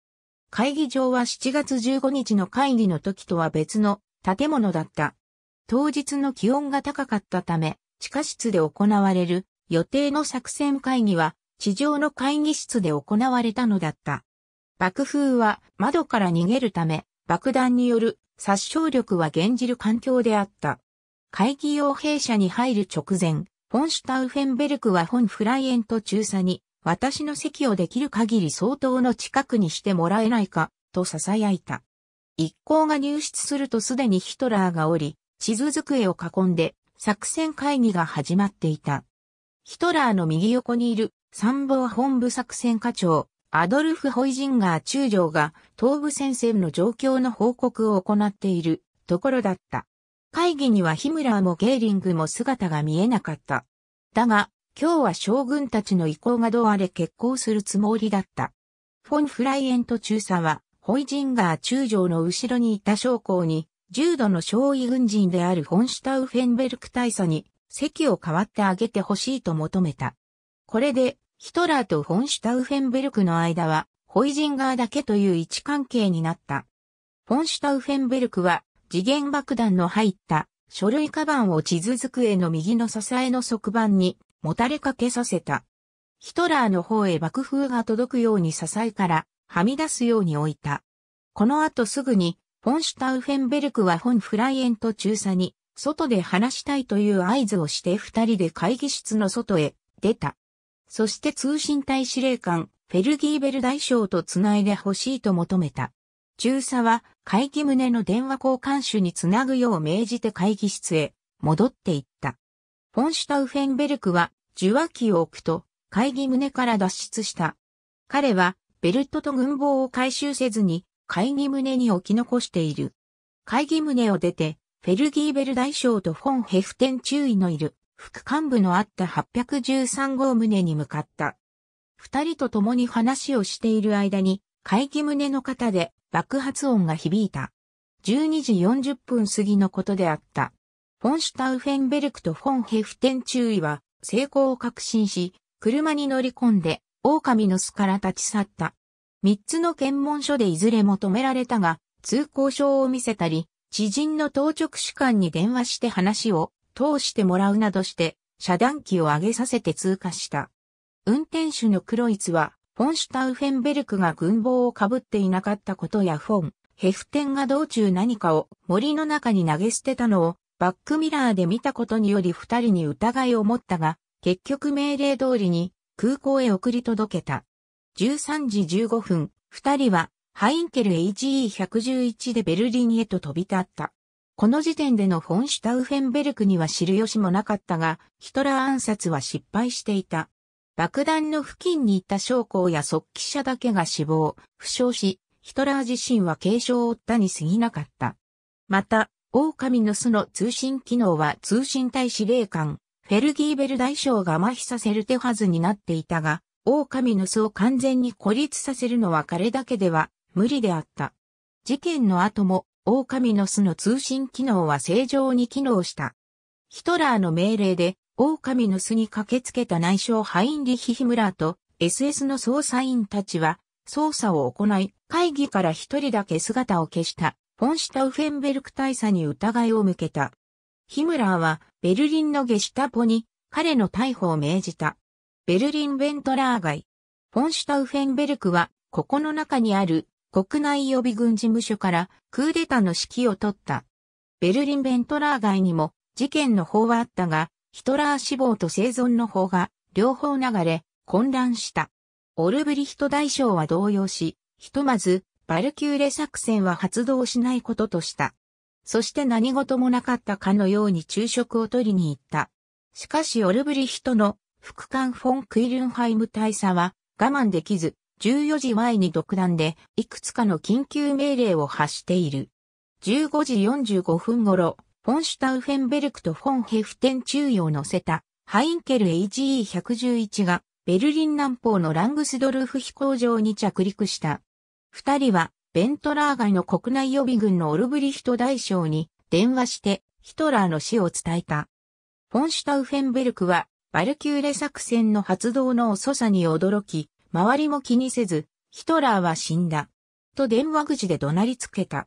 会議場は7月15日の会議の時とは別の建物だった。当日の気温が高かったため、地下室で行われる予定の作戦会議は地上の会議室で行われたのだった。爆風は窓から逃げるため、爆弾による殺傷力は減じる環境であった。会議用兵舎に入る直前、フォンシュタウフェンベルクは本フライエンと中佐に、私の席をできる限り相当の近くにしてもらえないか、と囁いた。一行が入室するとすでにヒトラーがおり、地図机を囲んで作戦会議が始まっていた。ヒトラーの右横にいる参謀本部作戦課長、アドルフ・ホイジンガー中将が東部戦線の状況の報告を行っているところだった。会議にはヒムラーもゲーリングも姿が見えなかった。だが、今日は将軍たちの意向がどうあれ決行するつもりだった。フォン・フライエント中佐は、ホイジンガー中将の後ろにいた将校に、重度の将尉軍人であるフォン・シュタウフェンベルク大佐に、席を代わってあげてほしいと求めた。これで、ヒトラーとフォンシュタウフェンベルクの間は、ホイジンガーだけという位置関係になった。フォンシュタウフェンベルクは、次元爆弾の入った書類カバンを地図机の右の支えの側板にもたれかけさせた。ヒトラーの方へ爆風が届くように支えからはみ出すように置いた。この後すぐに、フォンシュタウフェンベルクはフォンフライエンと中佐に、外で話したいという合図をして二人で会議室の外へ出た。そして通信隊司令官、フェルギーベル大将と繋いでほしいと求めた。中佐は会議棟の電話交換手につなぐよう命じて会議室へ戻っていった。フォンシュタウフェンベルクは受話器を置くと会議棟から脱出した。彼はベルトと軍棒を回収せずに会議棟に置き残している。会議棟を出てフェルギーベル大将とフォンヘフテン中尉のいる副幹部のあった813号棟に向かった。二人と共に話をしている間に、会議棟の方で爆発音が響いた。12時40分過ぎのことであった。フォンシュタウフェンベルクとフォンヘフテン注意は成功を確信し、車に乗り込んで狼の巣から立ち去った。三つの検問所でいずれも止められたが、通行証を見せたり、知人の当直士官に電話して話を通してもらうなどして、遮断機を上げさせて通過した。運転手のクロイツは、フォンシュタウフェンベルクが軍帽をかぶっていなかったことやフォン、ヘフテンが道中何かを森の中に投げ捨てたのをバックミラーで見たことにより二人に疑いを持ったが、結局命令通りに空港へ送り届けた。13時15分、二人はハインケル HE111 でベルリンへと飛び立った。この時点でのフォンシュタウフェンベルクには知る由もなかったが、ヒトラー暗殺は失敗していた。爆弾の付近にいた将校や即記者だけが死亡、負傷し、ヒトラー自身は軽傷を負ったに過ぎなかった。また、狼の巣の通信機能は通信隊司令官、フェルギーベル大将が麻痺させる手はずになっていたが、狼の巣を完全に孤立させるのは彼だけでは無理であった。事件の後も狼の巣の通信機能は正常に機能した。ヒトラーの命令で、狼の巣に駆けつけた内相ハインリヒヒムラーと SS の捜査員たちは、捜査を行い、会議から一人だけ姿を消した、フォンシュタウフェンベルク大佐に疑いを向けた。ヒムラーは、ベルリンのゲシュタポに、彼の逮捕を命じた。ベルリンベントラー街。フォンシュタウフェンベルクは、ここの中にある国内予備軍事務所からクーデターの指揮を取った。ベルリン・ベントラー街にも事件の方はあったが、ヒトラー死亡と生存の方が両方流れ混乱した。オルブリヒト大将は動揺し、ひとまずバルキューレ作戦は発動しないこととした。そして何事もなかったかのように昼食を取りに行った。しかしオルブリヒトの副官フォン・クイルンハイム大佐は我慢できず、14時前に独断でいくつかの緊急命令を発している。15時45分頃、フォンシュタウフェンベルクとフォンヘフテン中尉を乗せたハインケル g e 1 1 1がベルリン南方のラングスドルフ飛行場に着陸した。二人はベントラー街の国内予備軍のオルブリヒト大将に電話してヒトラーの死を伝えた。フォンシュタウフェンベルクはバルキューレ作戦の発動の遅さに驚き、周りも気にせず、ヒトラーは死んだ。と電話口で怒鳴りつけた。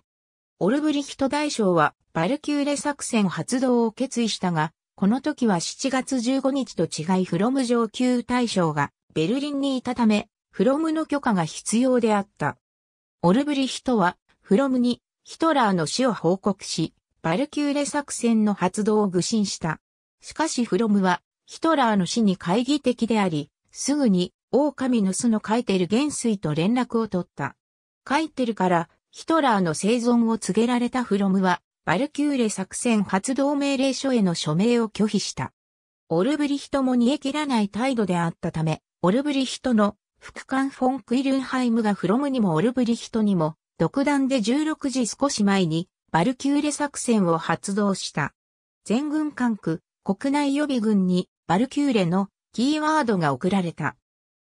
オルブリヒト大将はバルキューレ作戦発動を決意したが、この時は7月15日と違いフロム上級大将がベルリンにいたため、フロムの許可が必要であった。オルブリヒトはフロムにヒトラーの死を報告し、バルキューレ作戦の発動を愚心した。しかしフロムはヒトラーの死に懐疑的であり、すぐに狼の巣のカイテル元帥と連絡を取った。カイテルからヒトラーの生存を告げられたフロムは、バルキューレ作戦発動命令書への署名を拒否した。オルブリヒトも煮え切らない態度であったため、オルブリヒトの副官フォン・クイルンハイムがフロムにもオルブリヒトにも、独断で16時少し前に、バルキューレ作戦を発動した。全軍管区、国内予備軍に、バルキューレのキーワードが送られた。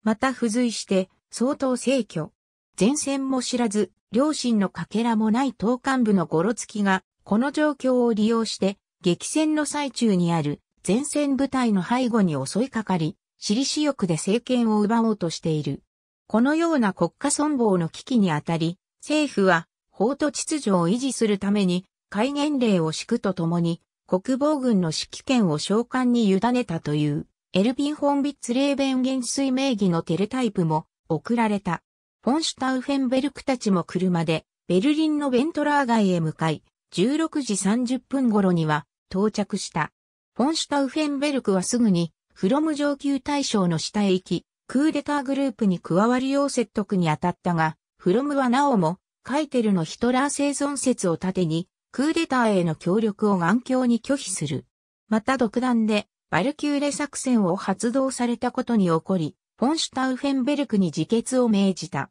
また付随して、相当逝去。前線も知らず、両親のかけらもない党幹部のゴロツキが、この状況を利用して、激戦の最中にある前線部隊の背後に襲いかかり、私利私欲で政権を奪おうとしている。このような国家存亡の危機にあたり、政府は法と秩序を維持するために戒厳令を敷くとともに、国防軍の指揮権を召喚に委ねたという。エルビン・フォン・ビッツ・レーベン元帥名義のテレタイプも送られた。フォンシュタウフェンベルクたちも車でベルリンのベントラー街へ向かい、16時30分頃には到着した。フォンシュタウフェンベルクはすぐにフロム上級大将の下へ行き、クーデターグループに加わるよう説得に当たったが、フロムはなおもカイテルのヒトラー生存説を盾に、クーデターへの協力を頑強に拒否する。また独断で、バルキューレ作戦を発動されたことに起こり、フォンシュタウフェンベルクに自決を命じた。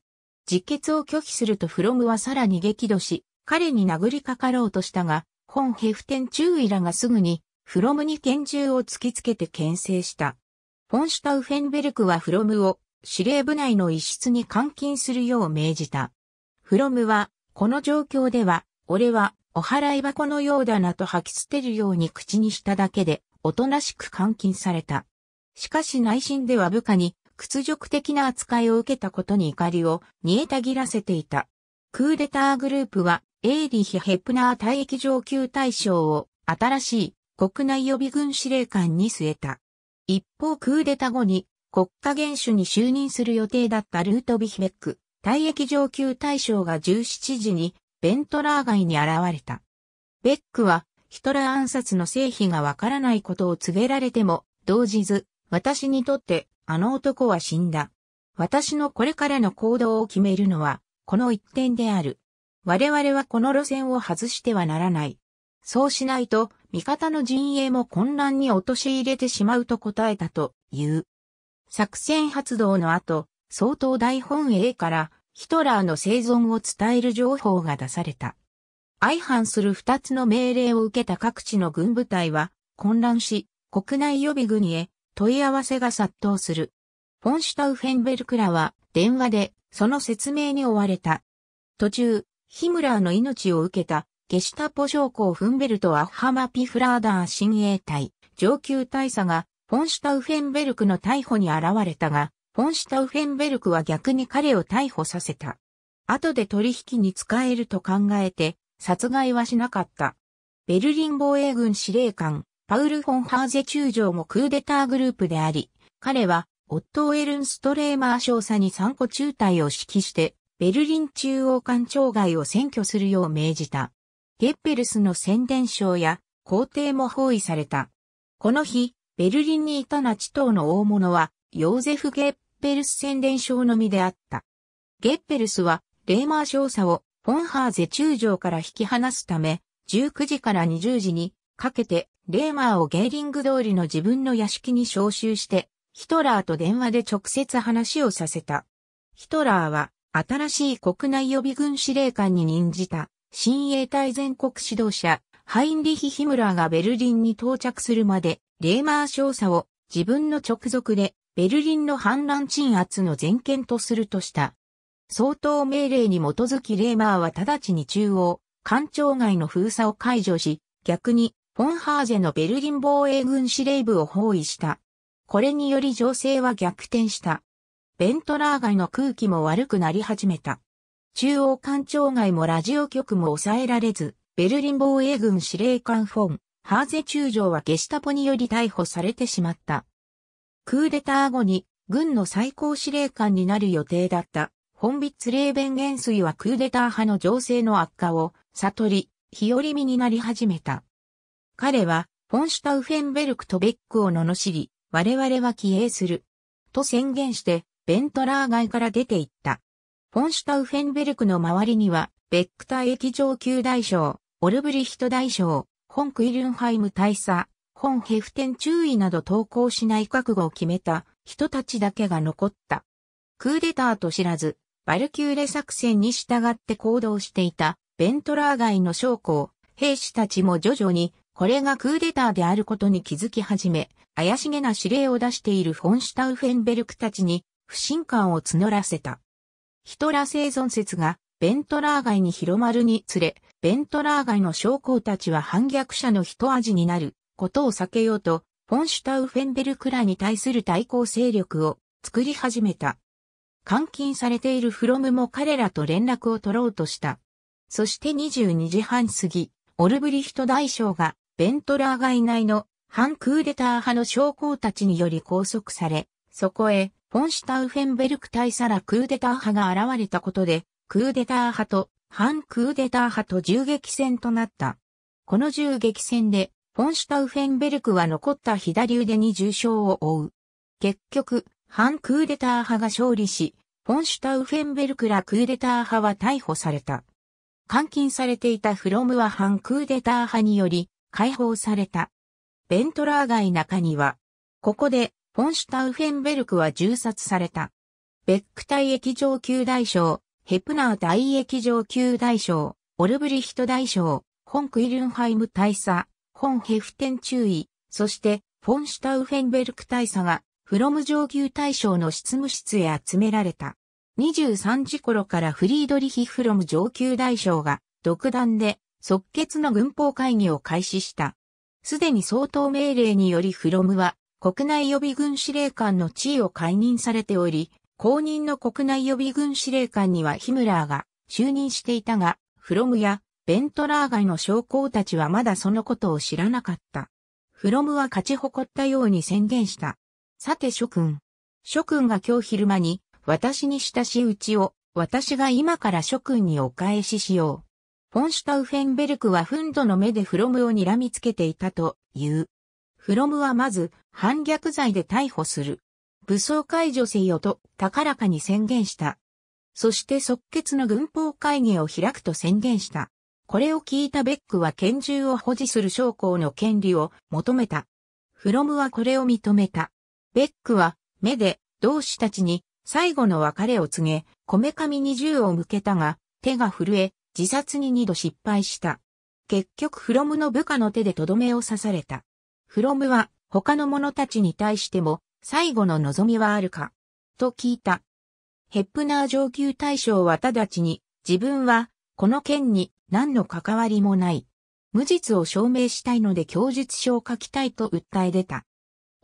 自決を拒否するとフロムはさらに激怒し、彼に殴りかかろうとしたが、ンヘフテン注意らがすぐに、フロムに拳銃を突きつけて牽制した。フォンシュタウフェンベルクはフロムを司令部内の一室に監禁するよう命じた。フロムは、この状況では、俺はお払い箱のようだなと吐き捨てるように口にしただけで、おとなしく監禁された。しかし内心では部下に屈辱的な扱いを受けたことに怒りを煮えたぎらせていた。クーデターグループは、エーリヒ・ヘプナー退役上級大将を新しい国内予備軍司令官に据えた。一方クーデタ後に国家元首に就任する予定だったルートビヒベック、退役上級大将が17時にベントラー街に現れた。ベックはヒトラー暗殺の成否がわからないことを告げられても、動じず、私にとってあの男は死んだ。私のこれからの行動を決めるのは、この一点である。我々はこの路線を外してはならない。そうしないと、味方の陣営も混乱に陥れてしまうと答えたという。作戦発動の後、総統大本営からヒトラーの生存を伝える情報が出された。相反する二つの命令を受けた各地の軍部隊は混乱し、国内予備軍へ問い合わせが殺到する。フォンシュタウフェンベルクらは電話でその説明に追われた。途中、ヒムラーの命を受けたゲシュタポ将校フンベルト・アッハマ・ピフラーダー親衛隊上級大佐がフォンシュタウフェンベルクの逮捕に現れたが、フォンシュタウフェンベルクは逆に彼を逮捕させた。後で取引に使えると考えて、殺害はしなかった。ベルリン防衛軍司令官、パウル・フォン・ハーゼ中将もクーデターグループであり、彼は、オットー・エルンストレーマー少佐に参個中隊を指揮して、ベルリン中央官庁外を占拠するよう命じた。ゲッペルスの宣伝省や皇帝も包囲された。この日、ベルリンにいたナチ党の大物は、ヨーゼフ・ゲッペルス宣伝省のみであった。ゲッペルスは、レーマー少佐をフォンハーゼ中将から引き離すため、19時から20時にかけて、レーマーをゲーリング通りの自分の屋敷に召集して、ヒトラーと電話で直接話をさせた。ヒトラーは、新しい国内予備軍司令官に任じた、新衛隊全国指導者、ハインリヒ・ヒムラーがベルリンに到着するまで、レーマー少佐を自分の直属で、ベルリンの反乱鎮圧の全権とするとした。相当命令に基づきレーマーは直ちに中央、官庁外の封鎖を解除し、逆に、フォンハーゼのベルリン防衛軍司令部を包囲した。これにより情勢は逆転した。ベントラー街の空気も悪くなり始めた。中央官庁街もラジオ局も抑えられず、ベルリン防衛軍司令官フォン、ハーゼ中将はゲシュタポにより逮捕されてしまった。クーデター後に軍の最高司令官になる予定だったンビッツレーベン元帥はクーデター派の情勢の悪化を悟り、日和見になり始めた。彼は、フォンシュタウフェンベルクとベックを罵り、我々は帰営する。と宣言して、ベントラー街から出て行った。フォンシュタウフェンベルクの周りには、ベックタ液状級大将、オルブリヒト大将、本クイルンハイム大佐、本ヘフテン注意など投稿しない覚悟を決めた人たちだけが残った。クーデターと知らず、バルキューレ作戦に従って行動していたベントラー街の将校、兵士たちも徐々にこれがクーデターであることに気づき始め、怪しげな指令を出しているフォンシュタウフェンベルクたちに不信感を募らせた。ヒトラー生存説がベントラー街に広まるにつれ、ベントラー街の将校たちは反逆者の一味になることを避けようと、フォンシュタウフェンベルクらに対する対抗勢力を作り始めた。監禁されているフロムも彼らと連絡を取ろうとした。そして22時半過ぎ、オルブリヒト大将が、ベントラーがいないの、反クーデター派の将校たちにより拘束され、そこへ、フォンシュタウフェンベルク大佐らクーデター派が現れたことで、クーデター派と、反クーデター派と銃撃戦となった。この銃撃戦で、フォンシュタウフェンベルクは残った左腕に重傷を負う。結局、反クーデター派が勝利し、フォンシュタウフェンベルクらクーデター派は逮捕された。監禁されていたフロムは反クーデター派により解放された。ベントラー街中には、ここでフォンシュタウフェンベルクは銃殺された。ベック大液上級大将、ヘプナー大液上級大将、オルブリヒト大将、ホンクイルンハイム大佐、ホンヘフテン中尉、そして、フォンシュタウフェンベルク大佐がフロム上級大将の執務室へ集められた。23時頃からフリードリヒ・フロム上級大将が独断で即決の軍法会議を開始した。すでに相当命令によりフロムは国内予備軍司令官の地位を解任されており、公認の国内予備軍司令官にはヒムラーが就任していたが、フロムやベントラー街の将校たちはまだそのことを知らなかった。フロムは勝ち誇ったように宣言した。さて諸君。諸君が今日昼間に、私に親しうちを、私が今から諸君にお返ししよう。フォンシュタウフェンベルクはフンドの目でフロムを睨みつけていたという。フロムはまず、反逆罪で逮捕する。武装解除せよと、高らかに宣言した。そして即決の軍法会議を開くと宣言した。これを聞いたベックは拳銃を保持する将校の権利を求めた。フロムはこれを認めた。ベックは、目で、同志たちに、最後の別れを告げ、こめかみに銃を向けたが、手が震え、自殺に二度失敗した。結局フロムの部下の手でとどめを刺された。フロムは、他の者たちに対しても、最後の望みはあるか、と聞いた。ヘップナー上級大将は直ちに、自分は、この件に何の関わりもない。無実を証明したいので供述書を書きたいと訴え出た。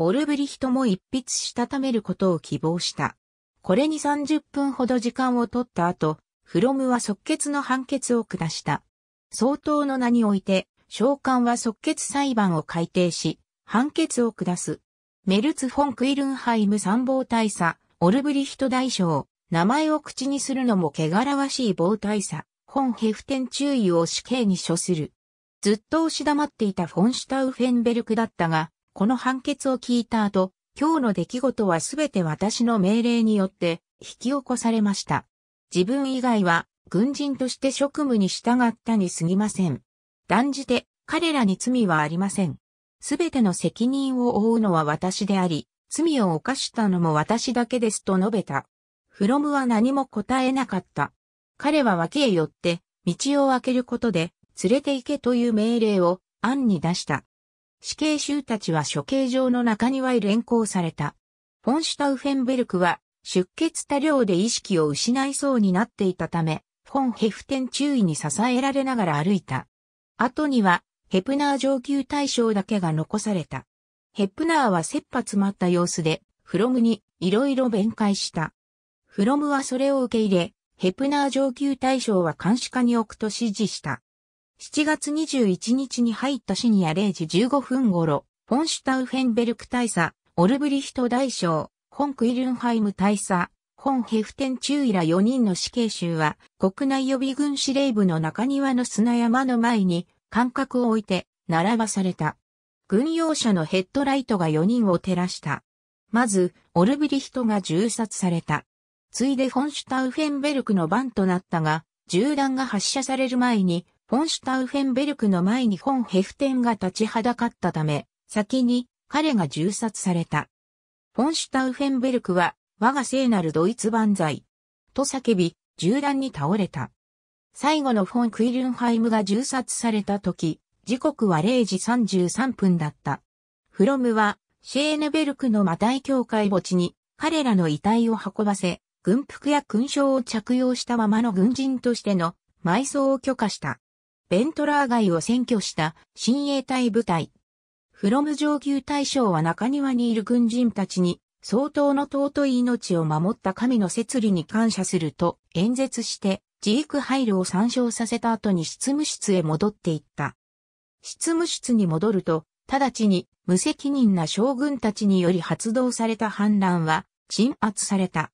オルブリヒトも一筆したためることを希望した。これに30分ほど時間を取った後、フロムは即決の判決を下した。相当の名において、召喚は即決裁判を改定し、判決を下す。メルツ・フォン・クイルンハイム参謀大佐、オルブリヒト大将、名前を口にするのも汚らわしい防大佐、ン・ヘフテン注意を死刑に処する。ずっと押し黙っていたフォンシュタウフェンベルクだったが、この判決を聞いた後、今日の出来事はすべて私の命令によって引き起こされました。自分以外は軍人として職務に従ったに過ぎません。断じて彼らに罪はありません。すべての責任を負うのは私であり、罪を犯したのも私だけですと述べた。フロムは何も答えなかった。彼は脇へ寄って、道を開けることで、連れて行けという命令を、案に出した。死刑囚たちは処刑場の中庭へ連行された。フォンシュタウフェンベルクは出血多量で意識を失いそうになっていたため、フォンヘフテン注意に支えられながら歩いた。後には、ヘプナー上級大将だけが残された。ヘプナーは切羽詰まった様子で、フロムにいろいろ弁解した。フロムはそれを受け入れ、ヘプナー上級大将は監視下に置くと指示した。7月21日に入った深夜0時15分頃、フォンシュタウフェンベルク大佐、オルブリヒト大将、ホンクイルンハイム大佐、ホンヘフテン中イラ4人の死刑囚は、国内予備軍司令部の中庭の砂山の前に、間隔を置いて、並ばされた。軍用車のヘッドライトが4人を照らした。まず、オルブリヒトが銃殺された。ついでフォンシュタウフェンベルクの番となったが、銃弾が発射される前に、フォンシュタウフェンベルクの前にフォンヘフテンが立ちはだかったため、先に彼が銃殺された。フォンシュタウフェンベルクは、我が聖なるドイツ万歳。と叫び、銃弾に倒れた。最後のフォン・クイルンハイムが銃殺された時、時刻は0時33分だった。フロムは、シェーネベルクのマタイ教会墓地に、彼らの遺体を運ばせ、軍服や勲章を着用したままの軍人としての埋葬を許可した。ベントラー街を占拠した親衛隊部隊。フロム上級大将は中庭にいる軍人たちに相当の尊い命を守った神の摂理に感謝すると演説してジークハイルを参照させた後に執務室へ戻っていった。執務室に戻ると、直ちに無責任な将軍たちにより発動された反乱は鎮圧された。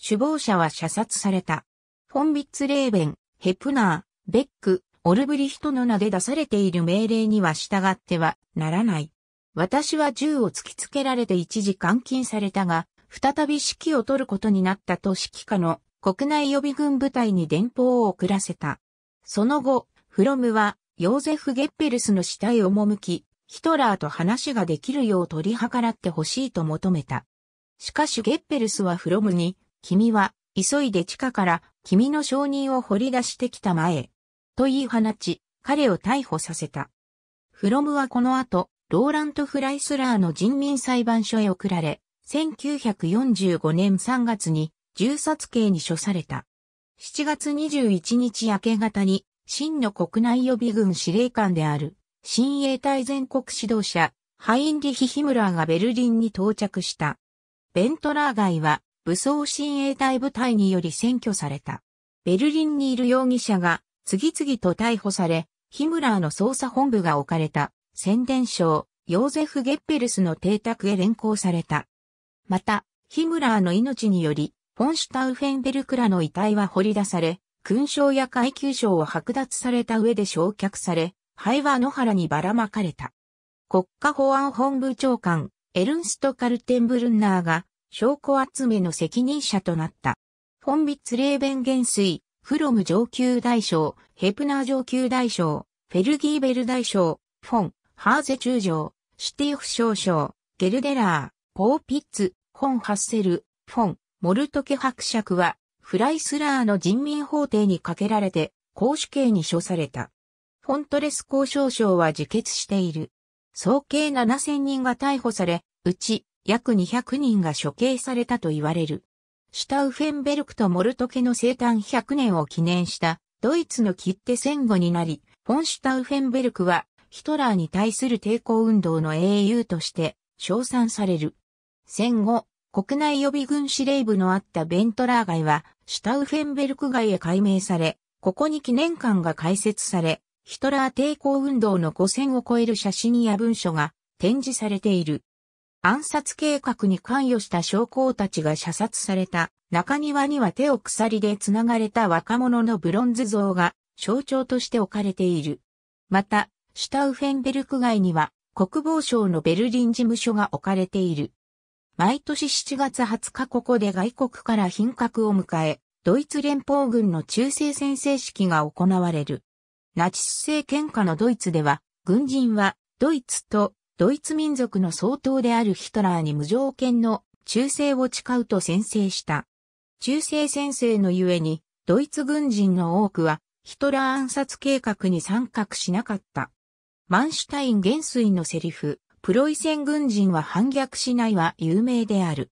首謀者は射殺された。フォンビッツレーベン、ヘプナー、ベック、オルブリヒトの名で出されている命令には従ってはならない。私は銃を突きつけられて一時監禁されたが、再び指揮を取ることになったと指揮下の国内予備軍部隊に電報を送らせた。その後、フロムはヨーゼフ・ゲッペルスの死体を赴き、ヒトラーと話ができるよう取り計らってほしいと求めた。しかしゲッペルスはフロムに、君は急いで地下から君の承認を掘り出してきた前、と言い放ち、彼を逮捕させた。フロムはこの後、ローラント・フライスラーの人民裁判所へ送られ、1945年3月に銃殺刑に処された。7月21日明け方に、真の国内予備軍司令官である、新衛隊全国指導者、ハインリヒ・ヒムラーがベルリンに到着した。ベントラー街は武装親衛隊部隊により占拠された。ベルリンにいる容疑者が次々と逮捕され、ヒムラーの捜査本部が置かれた、宣伝省、ヨーゼフ・ゲッペルスの邸宅へ連行された。また、ヒムラーの命により、フォンシュタウフェンベルクラの遺体は掘り出され、勲章や階級章を剥奪された上で焼却され、灰は野原にばらまかれた。国家保安本部長官、エルンスト・カルテンブルンナーが、証拠集めの責任者となった。フォンビツレーベン元帥、フロム上級大将、ヘプナー上級大将、フェルギーベル大将、フォン、ハーゼ中将、シティフ少将、ゲルデラー、ポーピッツ、ォン・ハッセル、フォン、モルトケ伯爵は、フライスラーの人民法廷にかけられて、公主刑に処された。フォントレス公渉省は自決している。総計7000人が逮捕され、うち約200人が処刑されたと言われる。シュタウフェンベルクとモルトケの生誕100年を記念したドイツの切手戦後になり、フォンシュタウフェンベルクはヒトラーに対する抵抗運動の英雄として称賛される。戦後、国内予備軍司令部のあったベントラー街はシュタウフェンベルク街へ改名され、ここに記念館が開設され、ヒトラー抵抗運動の5000を超える写真や文書が展示されている。暗殺計画に関与した将校たちが射殺された中庭には手を鎖で繋がれた若者のブロンズ像が象徴として置かれている。また、シュタウフェンベルク街には国防省のベルリン事務所が置かれている。毎年7月20日ここで外国から品格を迎え、ドイツ連邦軍の中世宣誓式が行われる。ナチス政権下のドイツでは、軍人はドイツとドイツ民族の総統であるヒトラーに無条件の忠誠を誓うと宣誓した。忠誠宣誓のゆえに、ドイツ軍人の多くはヒトラー暗殺計画に参画しなかった。マンシュタイン元帥のセリフ、プロイセン軍人は反逆しないは有名である。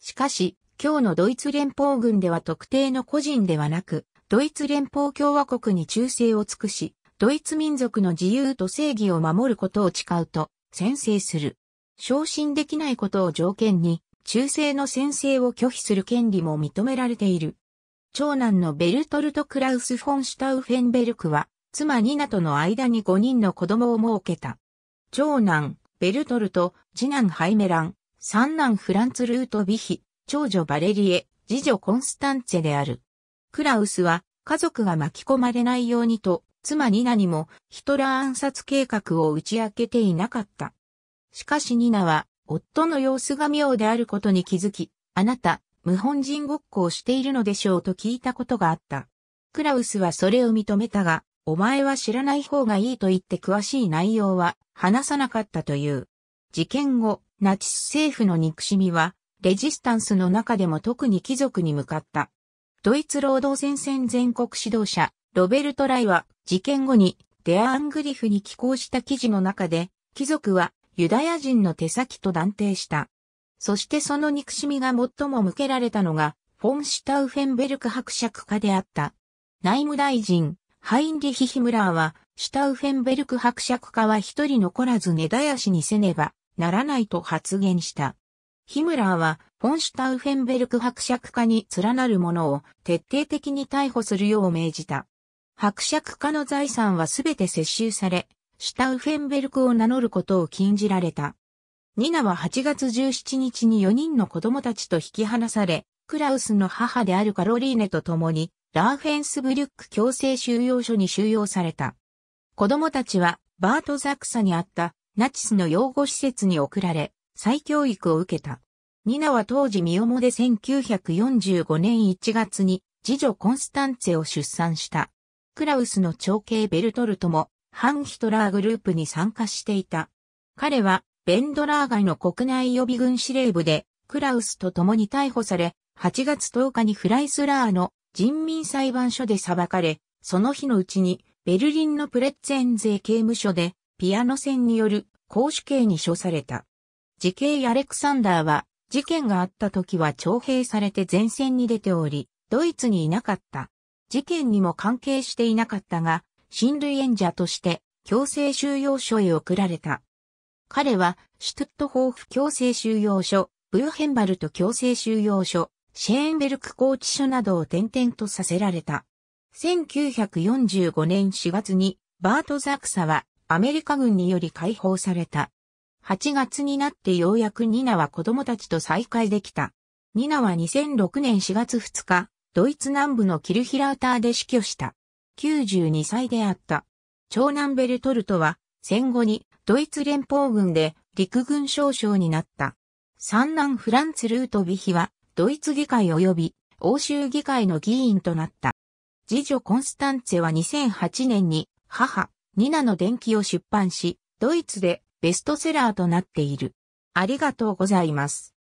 しかし、今日のドイツ連邦軍では特定の個人ではなく、ドイツ連邦共和国に忠誠を尽くし、ドイツ民族の自由と正義を守ることを誓うと、宣誓する。昇進できないことを条件に、中世の宣誓を拒否する権利も認められている。長男のベルトルト・クラウス・フォン・シュタウフェンベルクは、妻ニナとの間に5人の子供を設けた。長男、ベルトルト、次男ハイメラン、三男フランツ・ルート・ビヒ、長女バレリエ、次女コンスタンツェである。クラウスは、家族が巻き込まれないようにと、妻ニナにもヒトラー暗殺計画を打ち明けていなかった。しかしニナは、夫の様子が妙であることに気づき、あなた、無本人ごっこをしているのでしょうと聞いたことがあった。クラウスはそれを認めたが、お前は知らない方がいいと言って詳しい内容は話さなかったという。事件後、ナチス政府の憎しみは、レジスタンスの中でも特に貴族に向かった。ドイツ労働戦線全国指導者、ロベルト・ライは事件後にデア・アングリフに寄稿した記事の中で、貴族はユダヤ人の手先と断定した。そしてその憎しみが最も向けられたのが、フォン・シュタウフェンベルク伯爵家であった。内務大臣、ハインリヒ・ヒムラーは、シュタウフェンベルク伯爵家は一人残らず根絶やしにせねばならないと発言した。ヒムラーは、フォン・シュタウフェンベルク伯爵家に連なる者を徹底的に逮捕するよう命じた。伯爵家の財産はすべて接収され、シュタウフェンベルクを名乗ることを禁じられた。ニナは8月17日に4人の子供たちと引き離され、クラウスの母であるカロリーネと共に、ラーフェンスブリュック強制収容所に収容された。子供たちは、バートザクサにあったナチスの養護施設に送られ、再教育を受けた。ニナは当時身重で1945年1月に次女コンスタンツェを出産した。クラウスの長兄ベルトルトも、反ヒトラーグループに参加していた。彼は、ベンドラー街の国内予備軍司令部で、クラウスと共に逮捕され、8月10日にフライスラーの人民裁判所で裁かれ、その日のうちにベルリンのプレッツェン税刑務所でピアノ戦による公主刑に処された。時刑アレクサンダーは事件があった時は徴兵されて前線に出ており、ドイツにいなかった。事件にも関係していなかったが、親類演者として強制収容所へ送られた。彼は、シュトットホーフ強制収容所、ブーヘンバルト強制収容所、シェーンベルク拘置所などを転々とさせられた。1945年4月に、バート・ザクサはアメリカ軍により解放された。8月になってようやくニナは子供たちと再会できた。ニナは2006年4月2日、ドイツ南部のキルヒラーターで死去した。92歳であった。長男ベルトルトは戦後にドイツ連邦軍で陸軍少将になった。三男フランツ・ルートビヒはドイツ議会及び欧州議会の議員となった。次女コンスタンツェは2008年に母、ニナの伝記を出版し、ドイツでベストセラーとなっている。ありがとうございます。